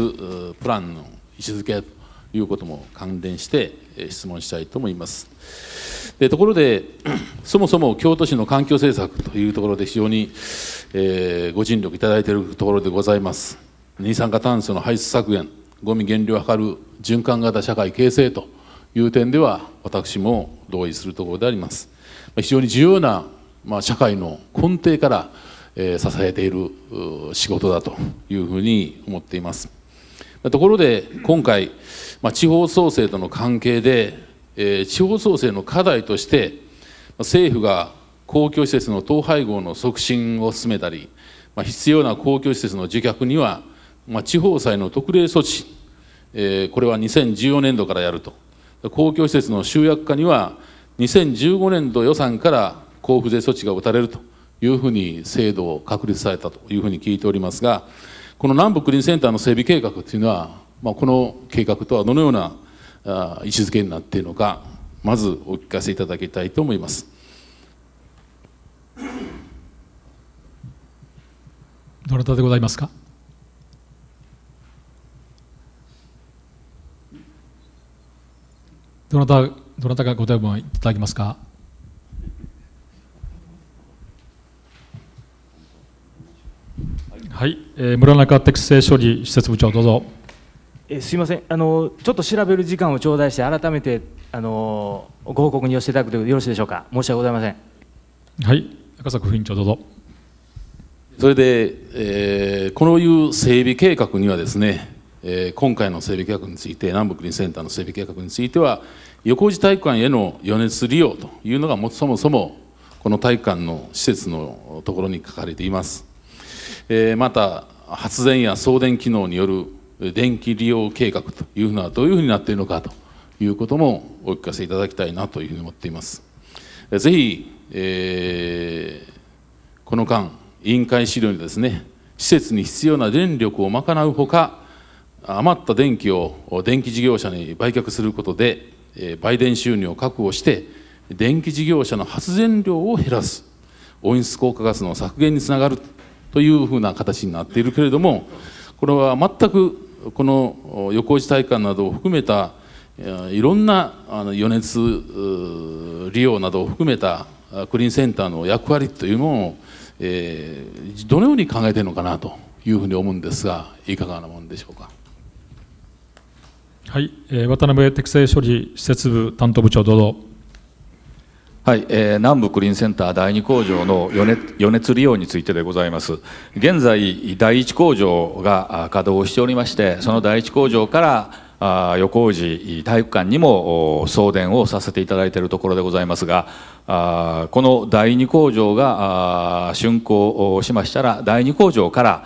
プランの位置づけということも関連して、質問したいと思いますでところで そもそも京都市の環境政策というところで非常に、えー、ご尽力いただいているところでございます二酸化炭素の排出削減ごみ減量を図る循環型社会形成という点では私も同意するところであります非常に重要な、まあ、社会の根底から、えー、支えている仕事だというふうに思っていますところで今回まあ、地方創生との関係で、えー、地方創生の課題として政府が公共施設の統廃合の促進を進めたり、まあ、必要な公共施設の受却には、まあ、地方債の特例措置、えー、これは2014年度からやると公共施設の集約化には2015年度予算から交付税措置が打たれるというふうに制度を確立されたというふうに聞いておりますがこの南北クリーンセンターの整備計画というのはまあ、この計画とはどのようなあ位置づけになっているのかまずお聞かせいただきたいと思います。どなたでございますかどなたどなたがご答弁いただけますかはい、えー、村中適正処理施設部長どうぞ。えすいませんあのちょっと調べる時間を頂戴して改めてあのご報告に寄せていただくとよろしいでしょうか申し訳ございませんはい赤坂副委員長どうぞそれで、えー、このいう整備計画にはですね、えー、今回の整備計画について南北林センターの整備計画については横氏体育館への余熱利用というのがもそもそもこの体育館の施設のところに書かれています、えー、また発電や送電機能による電気利用計画というのはどういうふうになっているのかということもお聞かせいただきたいなというふうに思っています。ぜひ、えー、この間、委員会資料にですね、施設に必要な電力を賄うほか、余った電気を電気事業者に売却することで、売電収入を確保して、電気事業者の発電量を減らす、温室効果ガスの削減につながるというふうな形になっているけれども、これは全くこの横内体感などを含めたいろんなあの余熱利用などを含めたクリーンセンターの役割というのを、えどのように考えているのかなというふうに思うんですがいかがなものでしょうか。はい、え渡辺適正処理施設部担当部長どうぞ。はい、えー、南部クリーンセンター第2工場の余熱利用についてでございます現在第1工場が稼働しておりましてその第1工場から横氏体育館にも送電をさせていただいているところでございますがあこの第2工場が竣工しましたら第2工場から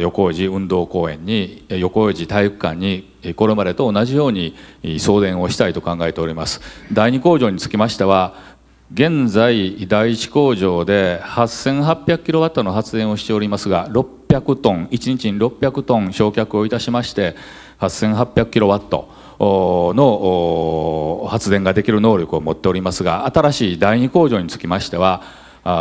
横尾寺運動公園に横尾寺体育館にこれまでと同じように送電をしたいと考えております第2工場につきましては現在第1工場で8800キロワットの発電をしておりますが600トン1日に600トン焼却をいたしまして8800キロワットの発電ができる能力を持っておりますが新しい第2工場につきましては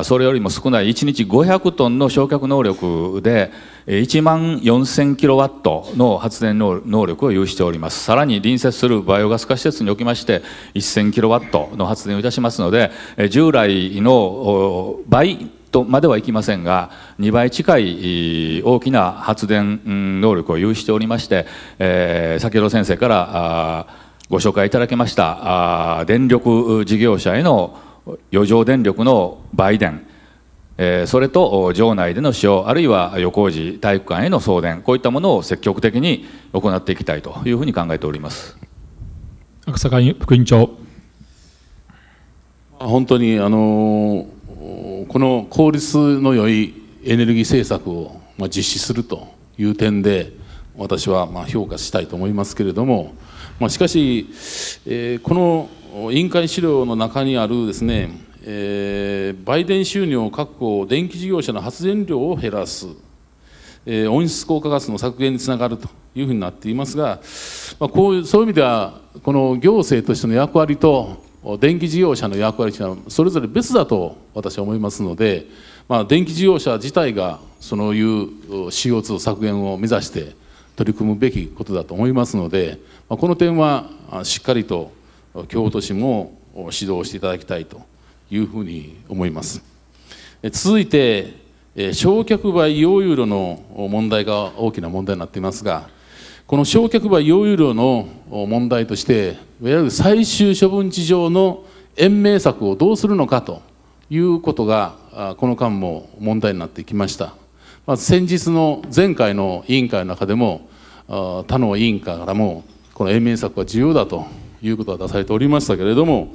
それよりも少ない1日500トンの焼却能力で1万4000キロワットの発電能力を有しておりますさらに隣接するバイオガス化施設におきまして1000キロワットの発電をいたしますので従来の倍とまではいきませんが2倍近い大きな発電能力を有しておりまして、先ほど先生からご紹介いただきました電力事業者への余剰電力の売電それと場内での使用あるいは予行時体育館への送電こういったものを積極的に行っていきたいというふうに考えております赤坂副院長本当にあのこの効率の良いエネルギー政策を実施するという点で私はま評価したいと思いますけれども、ましかし、えこの委員会資料の中にあるですね、えー、売電収入を確保、電気事業者の発電量を減らす、えー、温室効果ガスの削減につながるというふうになっていますが、まあ、こういうそういう意味では、この行政としての役割と、電気事業者の役割というのは、それぞれ別だと私は思いますので、まあ、電気事業者自体が、そういう CO2 削減を目指して取り組むべきことだと思いますので、まあ、この点はしっかりと京都市も指導していただきたいというふうに思います続いて焼却灰溶融炉の問題が大きな問題になっていますがこの焼却灰溶融炉の問題としていわゆる最終処分地上の延命策をどうするのかということがこの間も問題になってきましたまず先日の前回の委員会の中でも他の委員会からもこの延命策は重要だということは出されておりましたけれども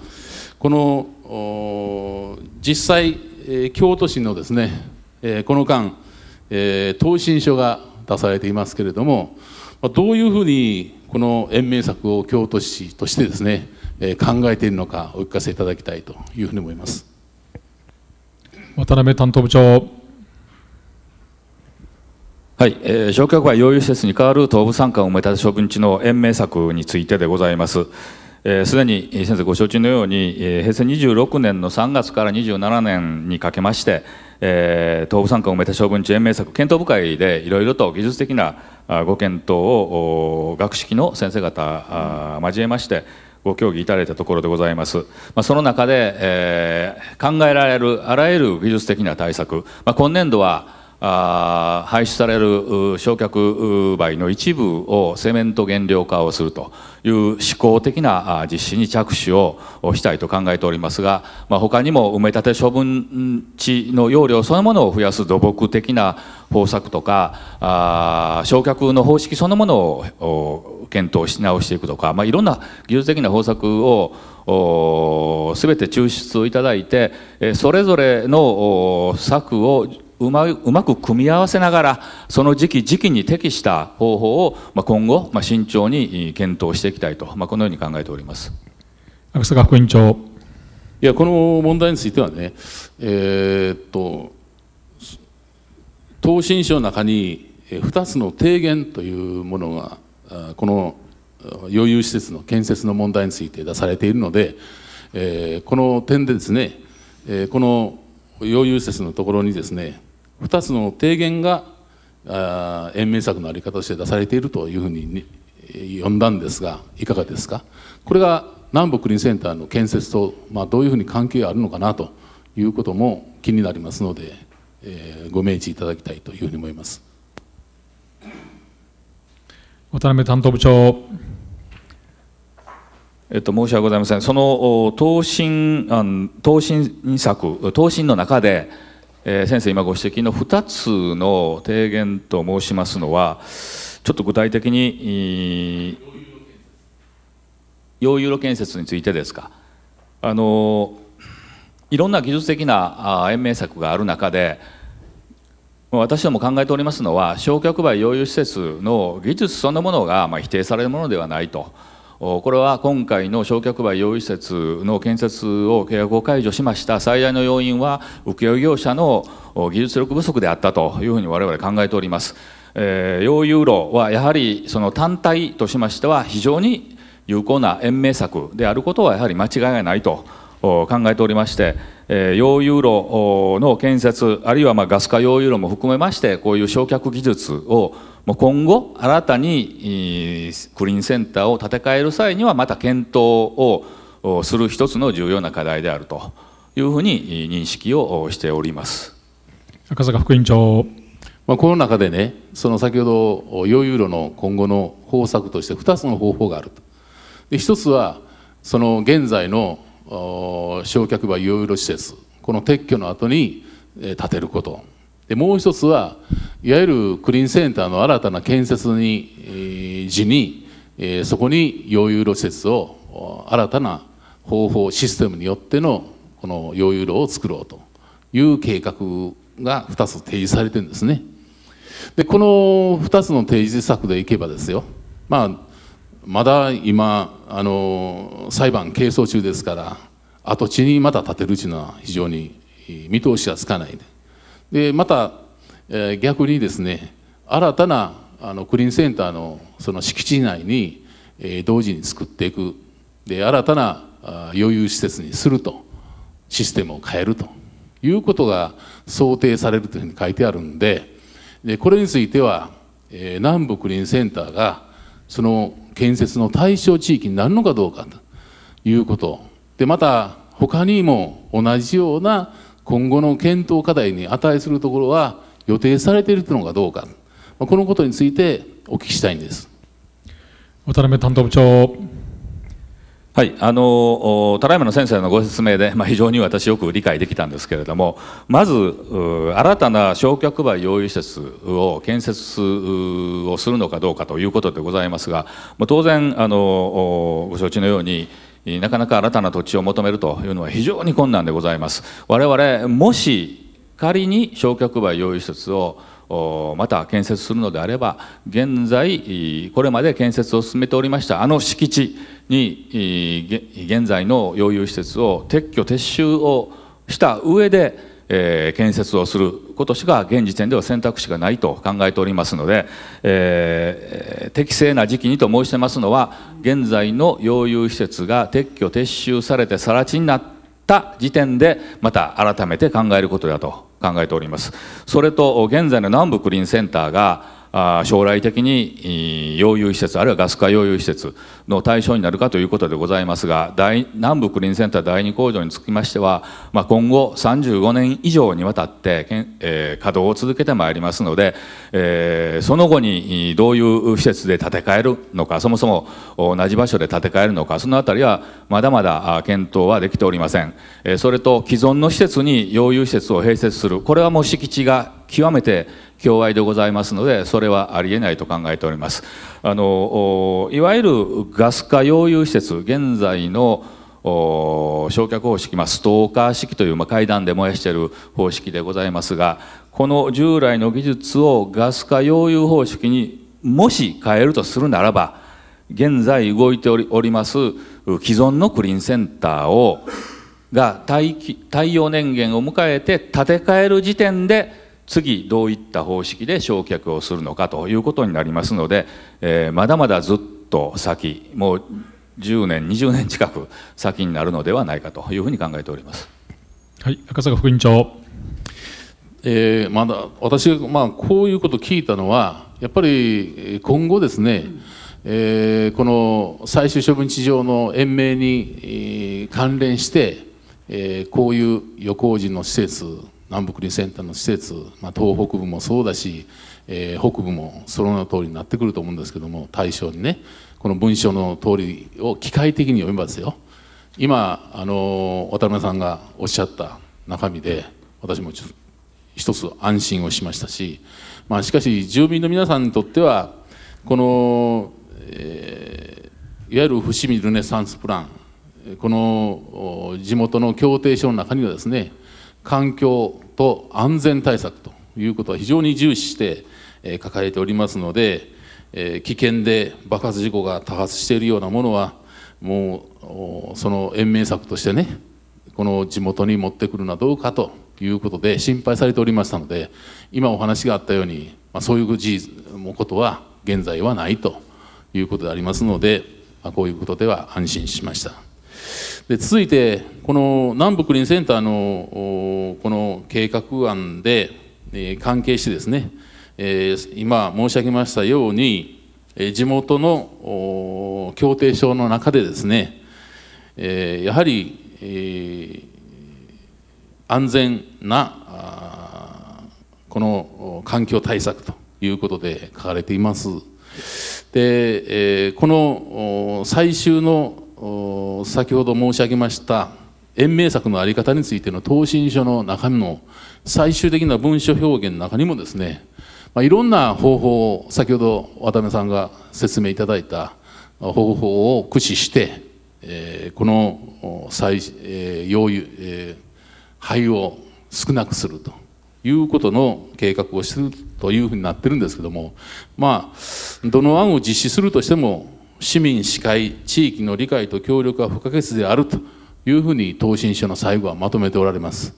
この実際、え京都市のですね、えこの間、え答申書が出されていますけれども、まどういうふうにこの延命策を京都市としてですね、え考えているのかお聞かせいただきたいというふうに思います渡辺担当部長はい、えー、消極は養育施設に代わる東部産官を埋めた処分地の延命策についてでございます。す、えー、で、に先生ご承知のように、えー、平成26年の3月から27年にかけまして、えー、東部産官を埋めた処分地延命策検討部会でいろいろと技術的なご検討を学識の先生方交えましてご協議いただいたところでございます、まあ、その中で、えー、考えられるあらゆる技術的な対策、まあ、今年度はあ廃止される焼却灰の一部をセメント原料化をするという試行的な実施に着手をしたいと考えておりますが、まあ、他にも埋め立て処分地の容量そのものを増やす土木的な方策とかあ焼却の方式そのものを検討し直していくとか、まあ、いろんな技術的な方策を全て抽出いただいてそれぞれの策をうまうまく組み合わせながらその時期時期に適した方法を、まあ、今後、まあ、慎重に検討していきたいと、まあ、このように考えております赤坂副委員長いやこの問題についてはね、えー、っと答申書の中に2つの提言というものがこの余裕施設の建設の問題について出されているので、えー、この点でですね、えー、この養有施設のところにですね2つの提言が延命策のあり方として出されているというふうに呼んだんですがいかがですかこれが南北林センターの建設と、まあ、どういうふうに関係があるのかなということも気になりますので、えー、ご明示いただきたいというふうに思います渡辺担当部長。えっと、申し訳ございません、その答申案、答申策、答申の中で、えー、先生今ご指摘の2つの提言と申しますのはちょっと具体的に溶融炉建設についてですかあのいろんな技術的な延命策がある中で私ども考えておりますのは焼却灰溶融施設の技術そのものがま否定されるものではないと。これは今回の焼却灰用意施設の建設を契約を解除しました最大の要因は請負業者の技術力不足であったというふうに我々考えております。えー、要ユーはやはりその単体としましては非常に有効な延命策であることはやはり間違いないと考えておりまして、えー、用ユーの建設あるいはまガス化用ユ炉も含めましてこういう焼却技術を今後新たにクリーンセンターを建て替える際にはまた検討をする一つの重要な課題であるというふうに認識をしております赤坂副委員長、まあ、この中でねその先ほど余裕路の今後の方策として2つの方法があるとで1つはその現在の焼却場余裕路施設この撤去の後に建てることでもう一つはいわゆるクリーンセンターの新たな建設に、えー、時に、えー、そこに溶融炉施設を新たな方法システムによってのこの溶融炉を作ろうという計画が2つ提示されてるんですねでこの2つの提示策でいけばですよ、まあ、まだ今あの裁判係争中ですから跡地にまた建てるというのは非常に見通しがつかないででまた、えー、逆にですね新たなあのクリーンセンターのその敷地内に、えー、同時に作っていくで新たな余裕施設にするとシステムを変えるということが想定されるというふうに書いてあるんででこれについては、えー、南部クリーンセンターがその建設の対象地域になるのかどうかということでまた他にも同じような今後の検討課題に値するところは予定されているのかどうか、このことについてお聞きしたいんです渡辺担当部長。はい、あのただいまの先生のご説明で、まあ、非常に私よく理解できたんですけれどもまず新たな焼却灰用意施設を建設をするのかどうかということでございますが当然あのご承知のようになかなか新たな土地を求めるというのは非常に困難でございます我々もし仮に焼却売用意施設をまた建設するのであれば現在これまで建設を進めておりましたあの敷地に現在の養有施設を撤去撤収をした上でえー、建設をすることしか現時点では選択肢がないと考えておりますので、えー、適正な時期にと申してますのは現在の養有施設が撤去撤収されて更地になった時点でまた改めて考えることだと考えております。それと現在の南部クリーンセンターが将来的に養有施設あるいはガス化養有施設の対象になるかということでございますが大南部クリーンセンター第2工場につきましては、まあ、今後35年以上にわたって、えー、稼働を続けてまいりますので、えー、その後にどういう施設で建て替えるのかそもそも同じ場所で建て替えるのかそのあたりはまだまだ検討はできておりません、えー、それと既存の施設に養有施設を併設するこれはもう敷地が極めて共愛でございますのでそれはありえないと考えておりますあのいわゆるガス化溶融施設現在の焼却方式、まあ、ストーカー式という、まあ、階段で燃やしている方式でございますがこの従来の技術をガス化溶融方式にもし変えるとするならば現在動いております既存のクリーンセンターをが太陽年源を迎えて建て替える時点で次どういった方式で焼却をするのかということになりますので、えー、まだまだずっとと先もう10年20年近く先になるのではないかというふうに考えております。はい、赤坂副委員長、えー、まだ私、まあ、こういうことを聞いたのはやっぱり今後ですね、うんえー、この最終処分地上の延命に、えー、関連して、えー、こういう予行時の施設南北林センターの施設、まあ、東北部もそうだし、えー、北部もその名の通りになってくると思うんですけども対象にねこの文章の通りを機械的に読めばですよ今あの渡辺さんがおっしゃった中身で私も一つ安心をしましたし、まあ、しかし住民の皆さんにとってはこの、えー、いわゆる伏見ルネサンスプランこの地元の協定書の中にはですね環境と安全対策ということは非常に重視してえ抱えておりますので、え危険で爆発事故が多発しているようなものはもうその延命策としてねこの地元に持ってくるのはどうかということで心配されておりましたので今お話があったように、まあ、そういう事実もことは現在はないということでありますので、まあ、こういうことでは安心しましたで続いてこの南部クリーンセンターのこの計画案で、えー、関係してですね今申し上げましたように、地元の協定書の中でですね、やはり、安全なこの環境対策ということで書かれています。で、この最終の先ほど申し上げました延命策の在り方についての答申書の中身の最終的な文書表現の中にもですねまあ、いろんな方法を先ほど渡辺さんが説明いただいた方法を駆使して、えー、この再、えー、用油、えー、灰を少なくするということの計画をするというふうになってるんですけどもまあどの案を実施するとしても市民司会地域の理解と協力は不可欠であるというふうに答申書の最後はまとめておられます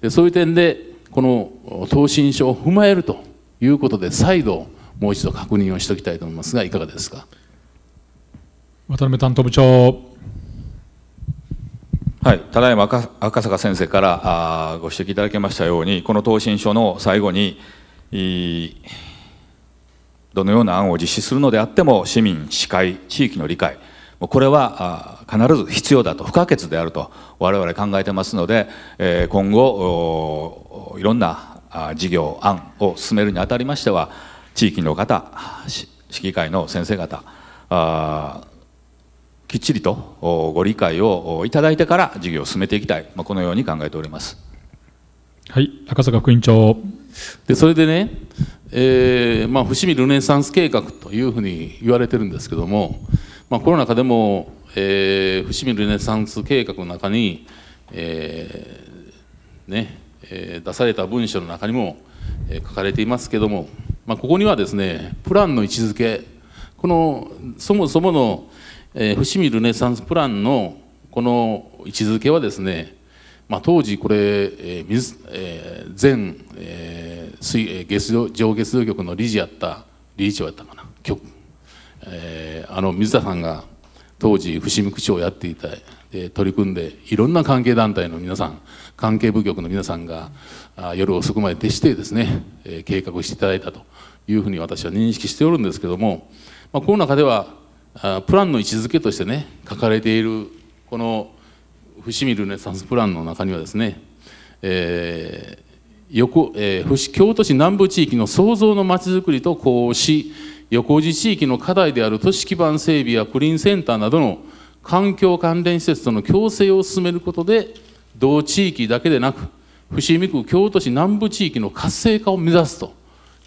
でそういう点でこの答申書を踏まえるということで再度もう一度確認をしておきたいと思いますがいかがですか渡辺担当部長はい、ただいま赤赤坂先生からあご指摘いただきましたようにこの答申書の最後にどのような案を実施するのであっても市民、市会、地域の理解これは必ず必要だと不可欠であると我々考えてますので今後いろんな事業案を進めるにあたりましては地域の方市議会の先生方きっちりとご理解をいただいてから事業を進めていきたい、まあ、このように考えております。はい、赤坂副員長でそれでね、えーまあ、伏見ルネサンス計画というふうに言われてるんですけども、まあ、コロナ禍でも、えー、伏見ルネサンス計画の中に、えーねえ出された文書の中にも、え書かれていますけれども、まあ、ここにはですねプランの位置づけこのそもそもの、え伏見ルネサンスプランのこの位置づけはですね、まあ、当時これ、え水え前、え水え月上下水道局の理事やった理事長やったかな局、えあの水田さんが当時伏見区長をやっていた、え取り組んでいろんな関係団体の皆さん関係部局の皆さんが夜遅くまで徹してですね、え計画していただいたというふうに私は認識しておるんですけども、まあ、この中ではプランの位置づけとしてね書かれているこの伏見ルネサンスプランの中にはですね、えー、横えー、京都市南部地域の創造のまちづくりと呼応し横路地域の課題である都市基盤整備やクリーンセンターなどの環境関連施設との共生を進めることで同地域だけでなく伏見区京都市南部地域の活性化を目指すと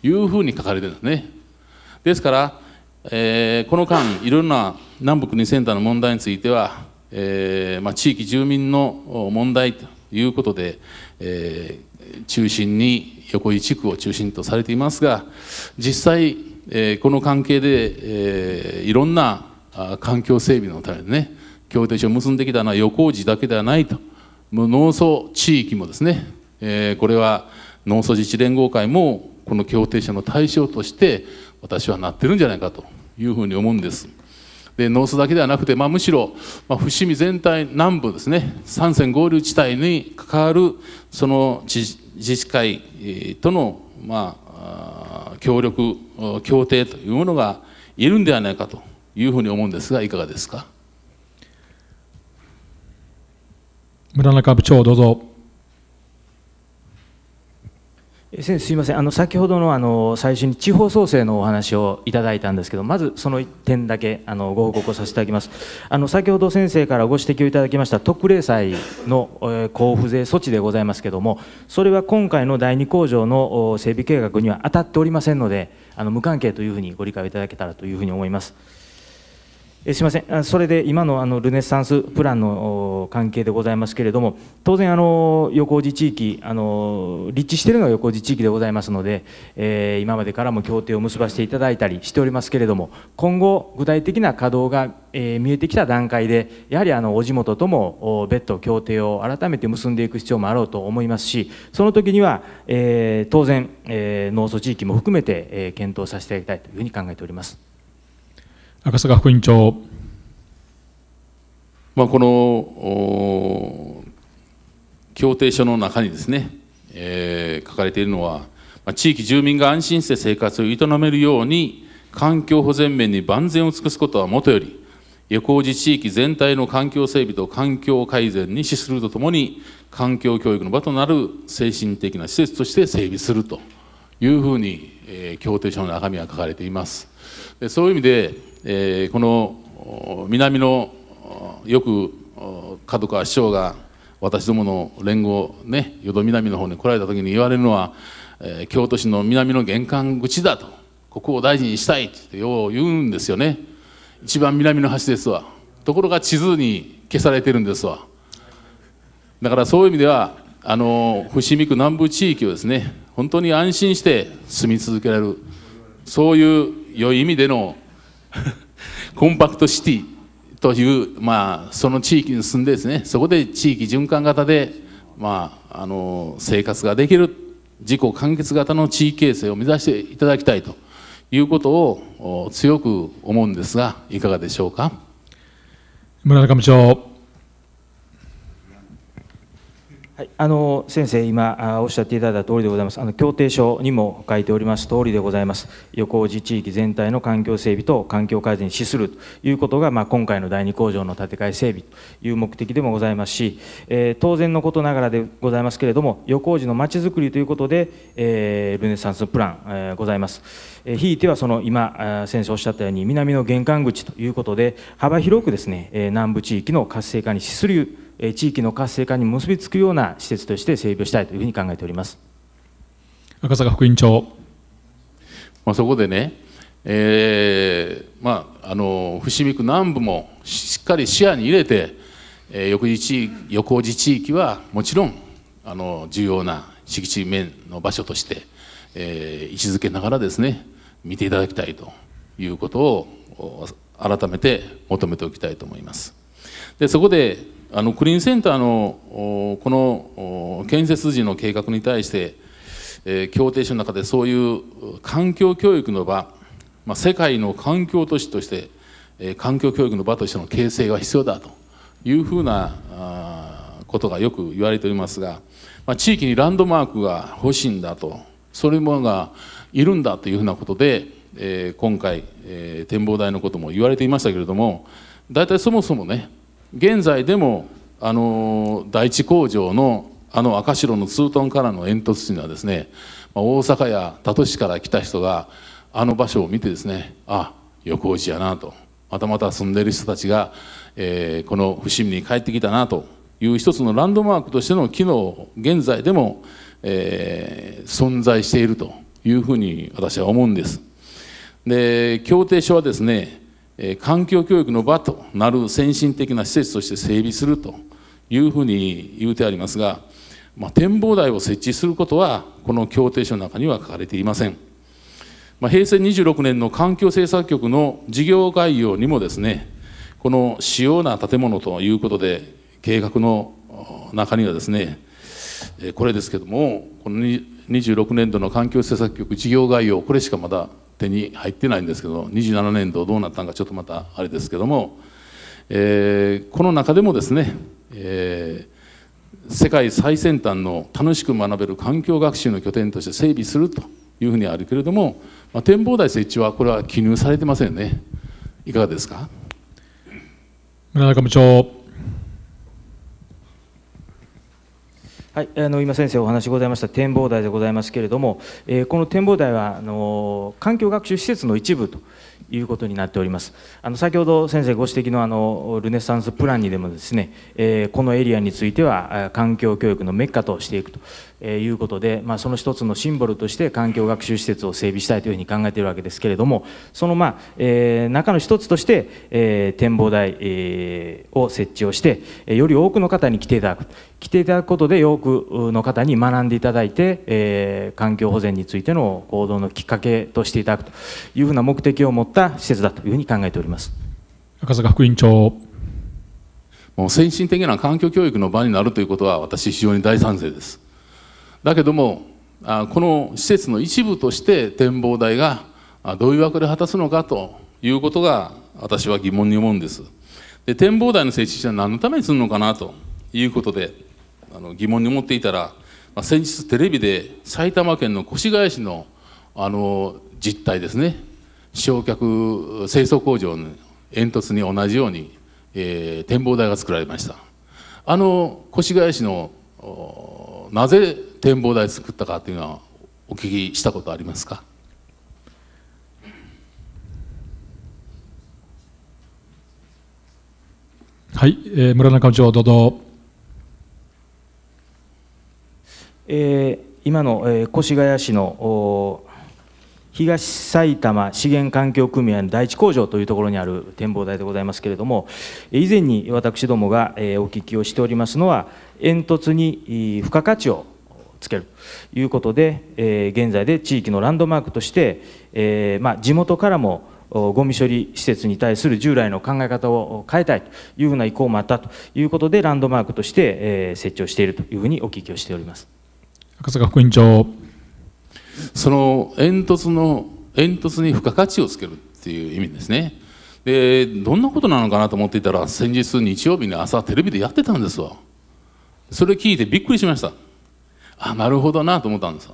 いうふうに書かれてるんですねですから、えー、この間いろんな南北にセンターの問題については、えーまあ、地域住民の問題ということで、えー、中心に横井地区を中心とされていますが実際、えー、この関係で、えー、いろんな環境整備のためにね協定書を結んできたのは横尾寺だけではないと農村地域もですね、えこれは農村自治連合会もこの協定者の対象として私はなってるんじゃないかというふうに思うんです。でノースだけではなくて、まあ、むしろ、まあ、伏見全体南部ですね三線合流地帯に関わるその自治会との、まあ、協力協定というものがいるんではないかというふうに思うんですがいかがですか。村中部長、どうぞ。先生すみませんあの先ほどのあの最初に地方創生のお話をいただいたんですけどまずその1点だけあのご報告をさせていただきますあの先ほど先生からご指摘をいただきました特例債の、えー、交付税措置でございますけどもそれは今回の第2工場の整備計画には当たっておりませんのであの無関係というふうにご理解をいただけたらというふうに思います。えすみません、それで今のあのルネサンスプランの関係でございますけれども、当然あの、横路地域あの、立地しているのが横路地域でございますので、えー、今までからも協定を結ばせていただいたりしておりますけれども、今後、具体的な稼働が、えー、見えてきた段階で、やはりあのお地元とも別途協定を改めて結んでいく必要もあろうと思いますし、その時には、えー、当然、え農村地域も含めて、え検討させていただきたいというふうに考えております。赤坂副院長。まあ、この協定書の中にですね、えー、書かれているのは、まあ、地域住民が安心して生活を営めるように、環境保全面に万全を尽くすことはもとより、横尾寺地域全体の環境整備と環境改善に資するとともに、環境教育の場となる精神的な施設として整備するというふうに、えー、協定書の中身は書かれています。でそういう意味で、えー、この南のよく角川市長が私どもの連合ね淀南の方に来られた時に言われるのは、えー、京都市の南の玄関口だとここを大事にしたいってよう言うんですよね一番南の端ですわところが地図に消されてるんですわだからそういう意味ではあの伏見区南部地域をですね本当に安心して住み続けられるそういう良い意味での コンパクトシティという、まあ、その地域に住んでですねそこで地域循環型で、まあ、あの生活ができる自己完結型の地域形成を目指していただきたいということを強く思うんですがいかがでしょうか村中部長はい、あの先生、今おっしゃっていただいた通りでございます、あの協定書にも書いております通りでございます、横麹地域全体の環境整備と環境改善に資するということが、まあ、今回の第2工場の建て替え整備という目的でもございますし、えー、当然のことながらでございますけれども、横麹のまちづくりということで、えー、ルネサンスプラン、えー、ございます。えひいてはその今、先生おっしゃったように、南の玄関口ということで、幅広くですね、え南部地域の活性化に資する地域の活性化に結びつくような施設として整備をしたいというふうに考えております赤坂副委員長、まあ、そこでね、えーまあ、あの伏見区南部もしっかり視野に入れて、えー、横地横地地域はもちろんあの重要な敷地面の場所として、えー、位置づけながらですね見ていただきたいということを改めて求めておきたいと思います。でそこであのクリーンセンターのこの建設時の計画に対して、えー、協定書の中でそういう環境教育の場、まあ、世界の環境都市として、えー、環境教育の場としての形成が必要だというふうなことがよく言われておりますが、まあ、地域にランドマークが欲しいんだとそういうものがいるんだというふうなことで、えー、今回、えー、展望台のことも言われていましたけれども大体そもそもね現在でもあの第一工場のあの赤白のツートンからの煙突というのはですね大阪や多都市から来た人があの場所を見てですねあ横内やなとまたまた住んでる人たちが、えー、この伏見に帰ってきたなという一つのランドマークとしての機能現在でも、えー、存在しているというふうに私は思うんです。で協定書はですね環境教育の場となる先進的な施設として整備するというふうに言うてありますが、まあ、展望台を設置することはこの協定書の中には書かれていません、まあ、平成26年の環境政策局の事業概要にもですねこの主要な建物ということで計画の中にはですねこれですけどもこの26年度の環境政策局事業概要これしかまだ手に入ってないんですけど27年度どうなったんかちょっとまたあれですけども、えー、この中でもですね、えー、世界最先端の楽しく学べる環境学習の拠点として整備するというふうにあるけれども、まあ、展望台設置はこれは記入されてませんねいかがですか村中部長はい、あの今先生お話ございました展望台でございますけれども、えー、この展望台はあの環境学習施設の一部ということになっておりますあの先ほど先生ご指摘のあのルネサンスプランにでもですね、えー、このエリアについては環境教育のメッカとしていくということで、まあ、その一つのシンボルとして環境学習施設を整備したいというふうに考えているわけですけれどもその、まあえー、中の一つとして、えー、展望台、えー、を設置をしてより多くの方に来ていただく来ていただくことで多くの方に学んでいただいて、えー、環境保全についての行動のきっかけとしていただくというふうな目的を持った施設だというふうに考えております赤坂副委員長もう先進的な環境教育の場になるということは私非常に大賛成ですだけどもこの施設の一部として展望台がどういう役で果たすのかということが私は疑問に思うんですで展望台の設置は何のためにするのかなということであの疑問に思っていたら、まあ、先日テレビで埼玉県の越谷市のあの実態ですね焼却清掃工場の煙突に同じように、えー、展望台が作られましたあの越谷市のなぜ展望台作ったかというのはお聞きしたことありますかはい、えー、村中町どうぞ、えー、今の、えー、越谷市の東埼玉資源環境組合の第一工場というところにある展望台でございますけれども以前に私どもがお聞きをしておりますのは煙突に付加価値をつけるということで、えー、現在で地域のランドマークとして、えーまあ、地元からもゴミ処理施設に対する従来の考え方を変えたいというふうな意向もあったということでランドマークとして、えー、設置をしているというふうにお聞きをしております赤坂副員長その煙突の煙突に付加価値をつけるっていう意味ですねでどんなことなのかなと思っていたら先日日曜日に朝テレビでやってたんですわそれ聞いてびっくりしましたあなるほどなと思ったんです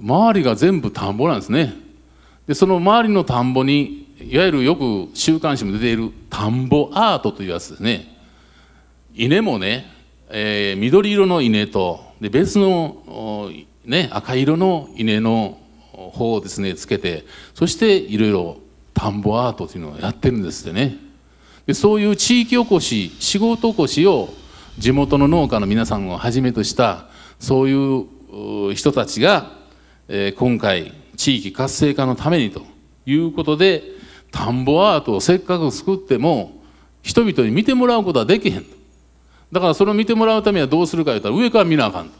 周りが全部田んぼなんですねでその周りの田んぼにいわゆるよく週刊誌も出ている田んぼアートというやつですね稲もね、えー、緑色の稲とで別の、ね、赤色の稲の方をですねつけてそしていろいろ田んぼアートというのをやってるんですってねでそういう地域おこし仕事おこしを地元の農家の皆さんをはじめとしたそういう人たちが、え今回地域活性化のためにということで田んぼアートをせっかく作っても人々に見てもらうことはできへんだからそれを見てもらうためにはどうするか言ったら上から見なあかん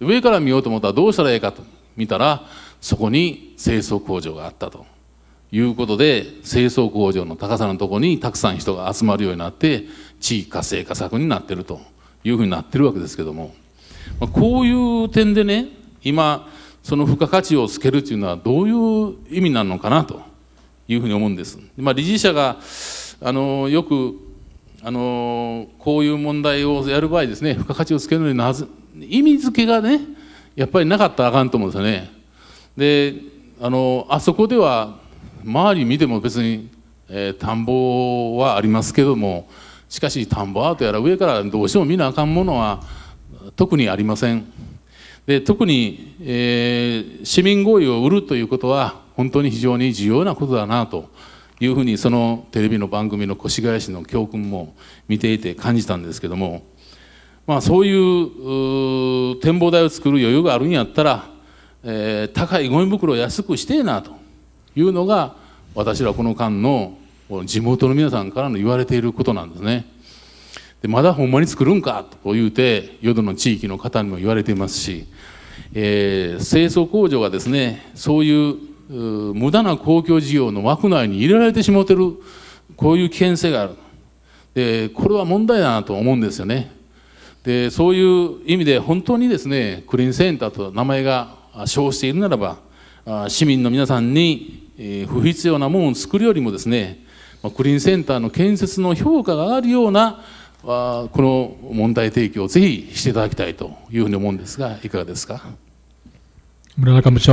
上から見ようと思ったらどうしたらええかと見たらそこに清掃工場があったということで清掃工場の高さのとこにたくさん人が集まるようになって地域活性化策になってるというふうになってるわけですけども。まあ、こういう点でね今その付加価値をつけるというのはどういう意味なのかなというふうに思うんです、まあ、理事者があのよくあのこういう問題をやる場合ですね付加価値をつけるのになぜ意味付けがねやっぱりなかったらあかんと思うんですよねであのあそこでは周り見ても別に、えー、田んぼはありますけどもしかし田んぼアートやら上からどうしても見なあかんものは特にありませんで特に、えー、市民合意を売るということは本当に非常に重要なことだなというふうにそのテレビの番組の越谷市の教訓も見ていて感じたんですけども、まあ、そういう展望台を作る余裕があるんやったら、えー、高いゴミ袋を安くしてえなというのが私らこの間の地元の皆さんからの言われていることなんですね。でまだほんまに作るんかと言うて淀の地域の方にも言われていますし、えー、清掃工場がですねそういう無駄な公共事業の枠内に入れられてしまってるこういう危険性があるでこれは問題だなと思うんですよねでそういう意味で本当にですねクリーンセンターと名前が称しているならば市民の皆さんに不必要なものを作るよりもですねクリーンセンターの建設の評価が上がるようなはこの問題提起をぜひしていただきたいというふうに思うんですがいかがですか村中部長、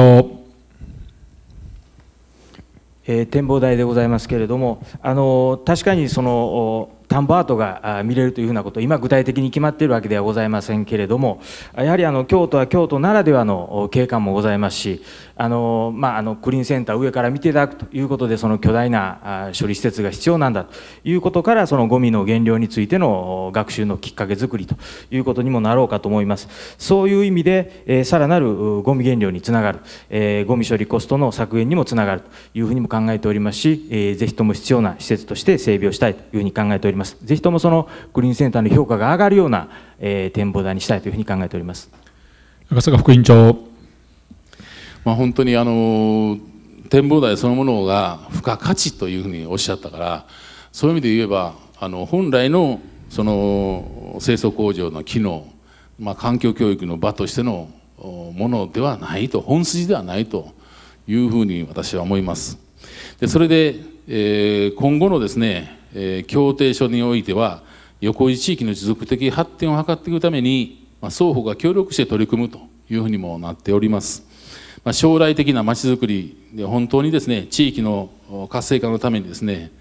えー、展望台でございますけれどもあの確かにその田んぼアートが見れるというふうなこと今具体的に決まっているわけではございませんけれどもやはりあの京都は京都ならではの景観もございますしあの、まあ、あのクリーンセンター上から見ていただくということでその巨大な処理施設が必要なんだということからそのゴミの減量についての学習のきっかけづくりということにもなろうかと思いますそういう意味で、えさらなるゴミ減量につながる、えゴミ処理コストの削減にもつながるというふうにも考えておりますし、えー、ぜひとも必要な施設として整備をしたいというふうに考えておりますます。ぜひともそのグリーンセンターの評価が上がるような、えー、展望台にしたいというふうに考えております。赤坂副委員長。まあ、本当にあの展望台そのものが付加価値というふうにおっしゃったから、そういう意味で言えばあの本来のその清掃工場の機能、まあ、環境教育の場としてのものではないと本筋ではないというふうに私は思います。でそれで、えー、今後のですねえー、協定書においては横井地域の持続的発展を図っていくために、まあ、双方が協力して取り組むというふうにもなっております、まあ、将来的なまちづくりで本当にですね地域の活性化のためにですね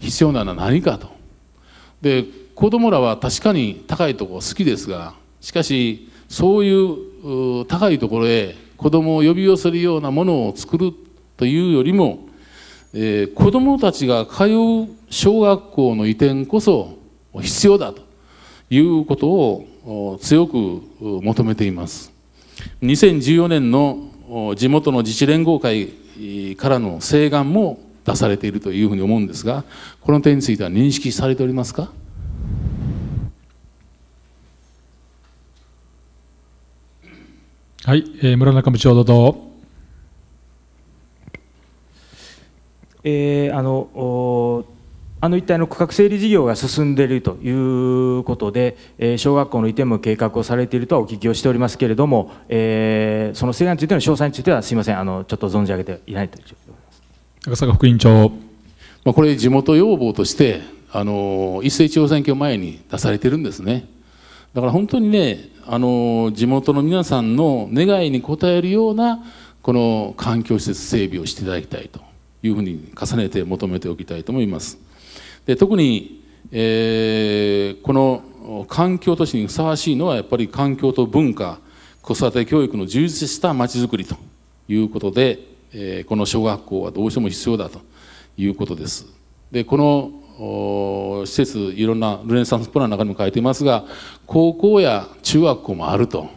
必要なのは何かとで子どもらは確かに高いとこ好きですがしかしそういう高いところへ子どもを呼び寄せるようなものを作るというよりもえー、子どもたちが通う小学校の移転こそ必要だということを強く求めています2014年の地元の自治連合会からの請願も出されているというふうに思うんですがこの点については認識されておりますかはい、えー、村中部長どうぞ。えー、あのあの一帯の区画整理事業が進んでいるということで、えー、小学校の移転も計画をされているとはお聞きをしておりますけれども、えー、その制願についての詳細については、すみません、あのちょっと存じ上げていないと高坂副委員長。まあ、これ、地元要望として、あの一斉地方選挙前に出されてるんですね。だから本当にね、あの地元の皆さんの願いに応えるような、この環境施設整備をしていただきたいと。いうふうに重ねて求めておきたいと思います。で特に、えー、この環境都市にふさわしいのはやっぱり環境と文化子育て教育の充実したまちづくりということで、えー、この小学校はどうしても必要だということです。でこの施設いろんなルネサンスプランの中にも書いていますが高校や中学校もあると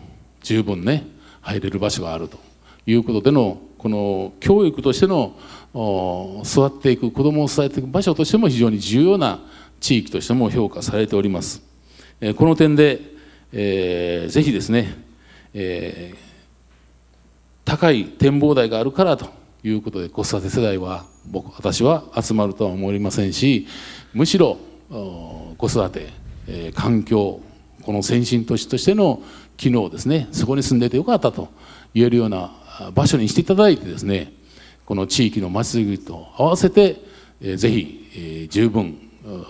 十分ね入れる場所があるということでのこの教育としての育っていく子どもを育てていく場所としても非常に重要な地域としても評価されております。この点で、えー、ぜひですね、えー、高い展望台があるからということで子育て世代は僕私は集まるとは思いませんしむしろ子育て、えー、環境この先進都市としての機能ですねそこに住んでてよかったと言えるような場所にしていただいてですねこの地域のまっすぐと合わせて、えー、ぜひ、えー、十分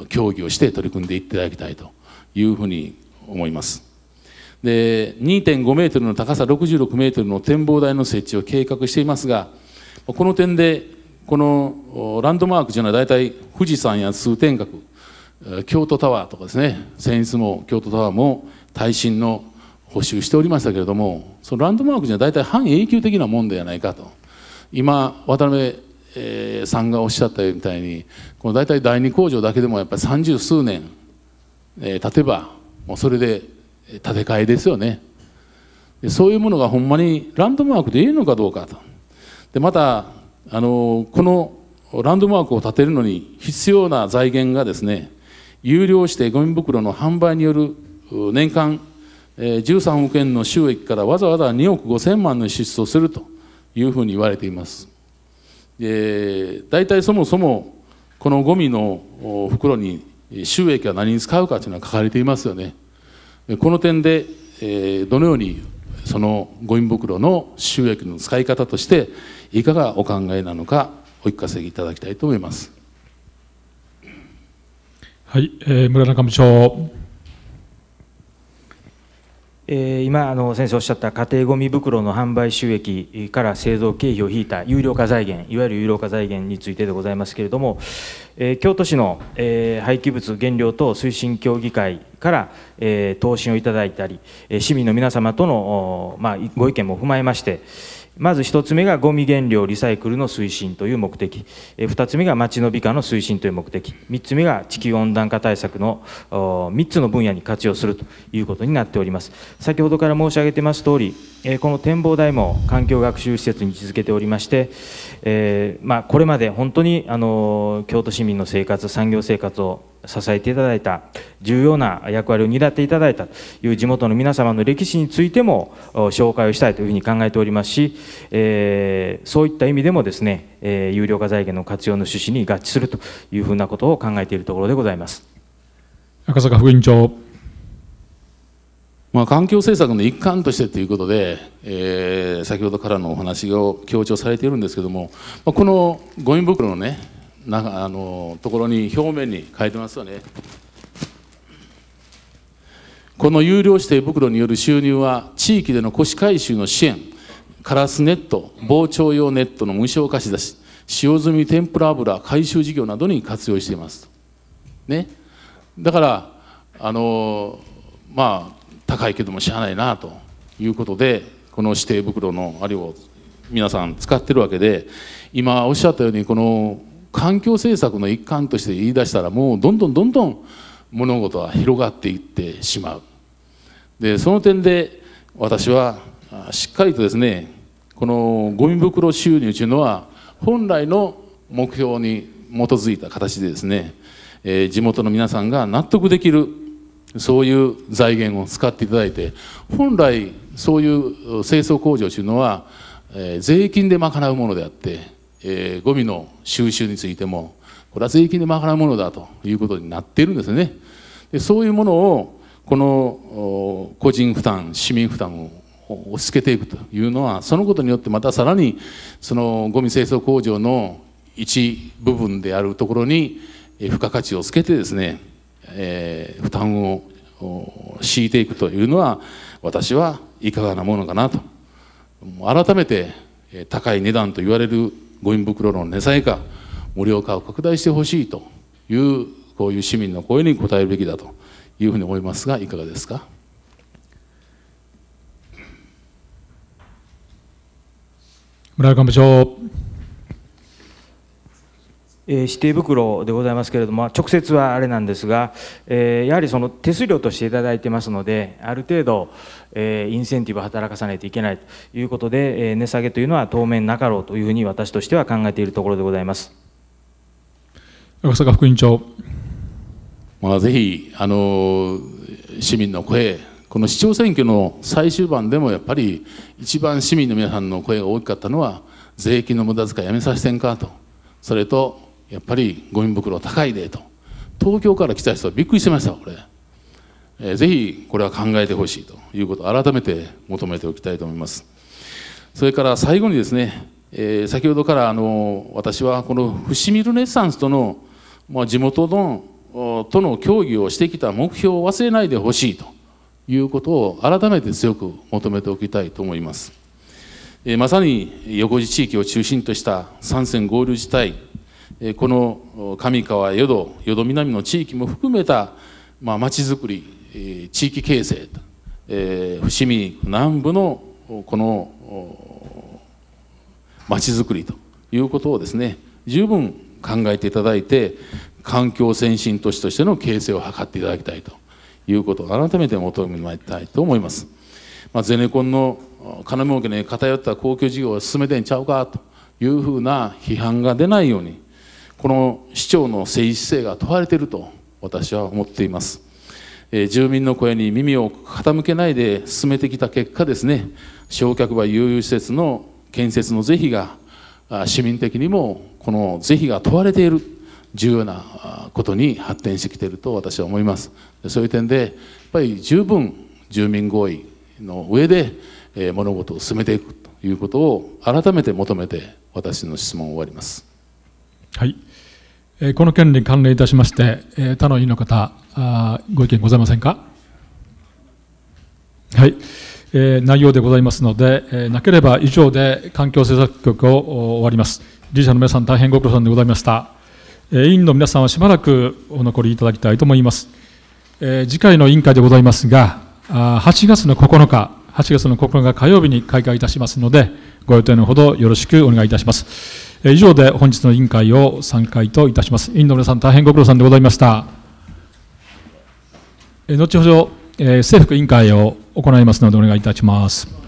協議をして取り組んでいただきたいというふうに思います。で2.5メートルの高さ66メートルの展望台の設置を計画していますがこの点でこのランドマークというのは大体富士山や通天閣京都タワーとかですね先日も京都タワーも耐震の補修しておりましたけれどもそのランドマークじは大体半永久的なもんではないかと今渡辺さんがおっしゃったみたいにこの大体第二工場だけでもやっぱり三十数年、えてばもうそれで建て替えですよねでそういうものがほんまにランドマークでいいのかどうかとでまた、あのこのランドマークを建てるのに必要な財源がですね有料してゴミ袋の販売による年間13億円の収益からわざわざ2億5000万の支出をするというふうに言われていますで大体そもそもこのゴミの袋に収益は何に使うかというのは書かれていますよねこの点でどのようにそのゴミ袋の収益の使い方としていかがお考えなのかお聞かせいただきたいと思いますはい、え村中部長え今あの先生おっしゃった家庭ごみ袋の販売収益から製造経費を引いた有料化財源いわゆる有料化財源についてでございますけれども、え京都市の、え廃棄物減量等推進協議会から、え答申をいただいたり市民の皆様との、まご意見も踏まえましてまず1つ目がゴミ原料リサイクルの推進という目的、2つ目が町の美化の推進という目的、3つ目が地球温暖化対策の3つの分野に活用するということになっております。先ほどから申し上げてます通り、この展望台も環境学習施設に位置づけておりまして、えまこれまで本当にあの京都市民の生活、産業生活を支えていただいた重要な役割を担っていただいたという地元の皆様の歴史についても紹介をしたいというふうに考えておりますし、えー、そういった意味でもですね、えー、有料化財源の活用の趣旨に合致するというふうなことを考えているところでございます赤坂副委員長、まあ、環境政策の一環としてということで、えー、先ほどからのお話を強調されているんですけども、まあ、このゴミ袋のねなあのところに表面に書いてますよねこの有料指定袋による収入は地域での腰回収の支援カラスネット膨張用ネットの無償貸し出し使用済み天ぷら油回収事業などに活用していますねだからあのまあ高いけどもしゃあないなということでこの指定袋のあれを皆さん使ってるわけで今おっしゃったようにこの環境政策の一環として言い出したらもうどんどんどんどん物事は広がっていってしまうでその点で私はしっかりとですねこのゴミ袋収入というのは本来の目標に基づいた形でですね、えー、地元の皆さんが納得できるそういう財源を使っていただいて本来そういう清掃工場というのは、えー、税金で賄うものであってえー、ゴミの収集についてもこれは税金で賄うものだということになっているんですねでそういうものをこの個人負担市民負担を押し付けていくというのはそのことによってまたさらにそのゴミ清掃工場の一部分であるところに付加価値をつけてですね、えー、負担を強いていくというのは私はいかがなものかなと改めて高い値段と言われるゴミ袋の値下げか無料化を拡大してほしいというこういう市民の声に応えるべきだというふうに思いますがいかがですか。村上部長え指定袋でございますけれども、直接はあれなんですが、えやはりその手数料としていただいてますので、ある程度、えインセンティブを働かさないといけないということで、え値下げというのは当面なかろうというふうに私としては考えているところでございます。赤坂副委員長。まあ、ぜひ、あの市民の声、この市長選挙の最終盤でもやっぱり一番市民の皆さんの声が大きかったのは税金の無駄遣いやめさせてんかとそれとやっぱりゴミ袋高いでと東京から来た人はびっくりしてましたこれ、えー、ぜひこれは考えてほしいということを改めて求めておきたいと思いますそれから最後にですね、えー、先ほどからあの私はこの伏見ルネッサンスとの、まあ、地元のとの協議をしてきた目標を忘れないでほしいということを改めて強く求めておきたいと思います。まさに横地地域を中心とした参戦合流地帯この上川淀淀南の地域も含めたまち、あ、づくり地域形成と、え伏見南部のこのまちづくりということをですね十分考えていただいて環境先進都市としての形成を図っていただきたいということを改めて求めたいと思います。まあ、ゼネコンの金儲けに偏った公共事業を進めてんちゃうかというふうな批判が出ないようにこの市長の政治姿勢が問われていると私は思っています、えー、住民の声に耳を傾けないで進めてきた結果ですね焼却場悠々施設の建設の是非が市民的にもこの是非が問われている重要なことに発展してきていると私は思いますそういう点でやっぱり十分住民合意の上で物事を進めていくということを改めて求めて私の質問を終わります。はいこの件に関連いたしまして、他の委員の方、ご意見ございませんか。はい、内容でございますので、なければ以上で環境政策局を終わります。理事者の皆さん、大変ご苦労さんでございました。委員の皆さんはしばらくお残りいただきたいと思います。次回の委員会でございますが、8月の9日、8月の9日火曜日に開会いたしますので、ご予定のほどよろしくお願いいたします。以上で本日の委員会を散会といたします。委員の皆さん、大変ご苦労さんでございました。後ほど、え政府委員会を行いますので、お願いいたします。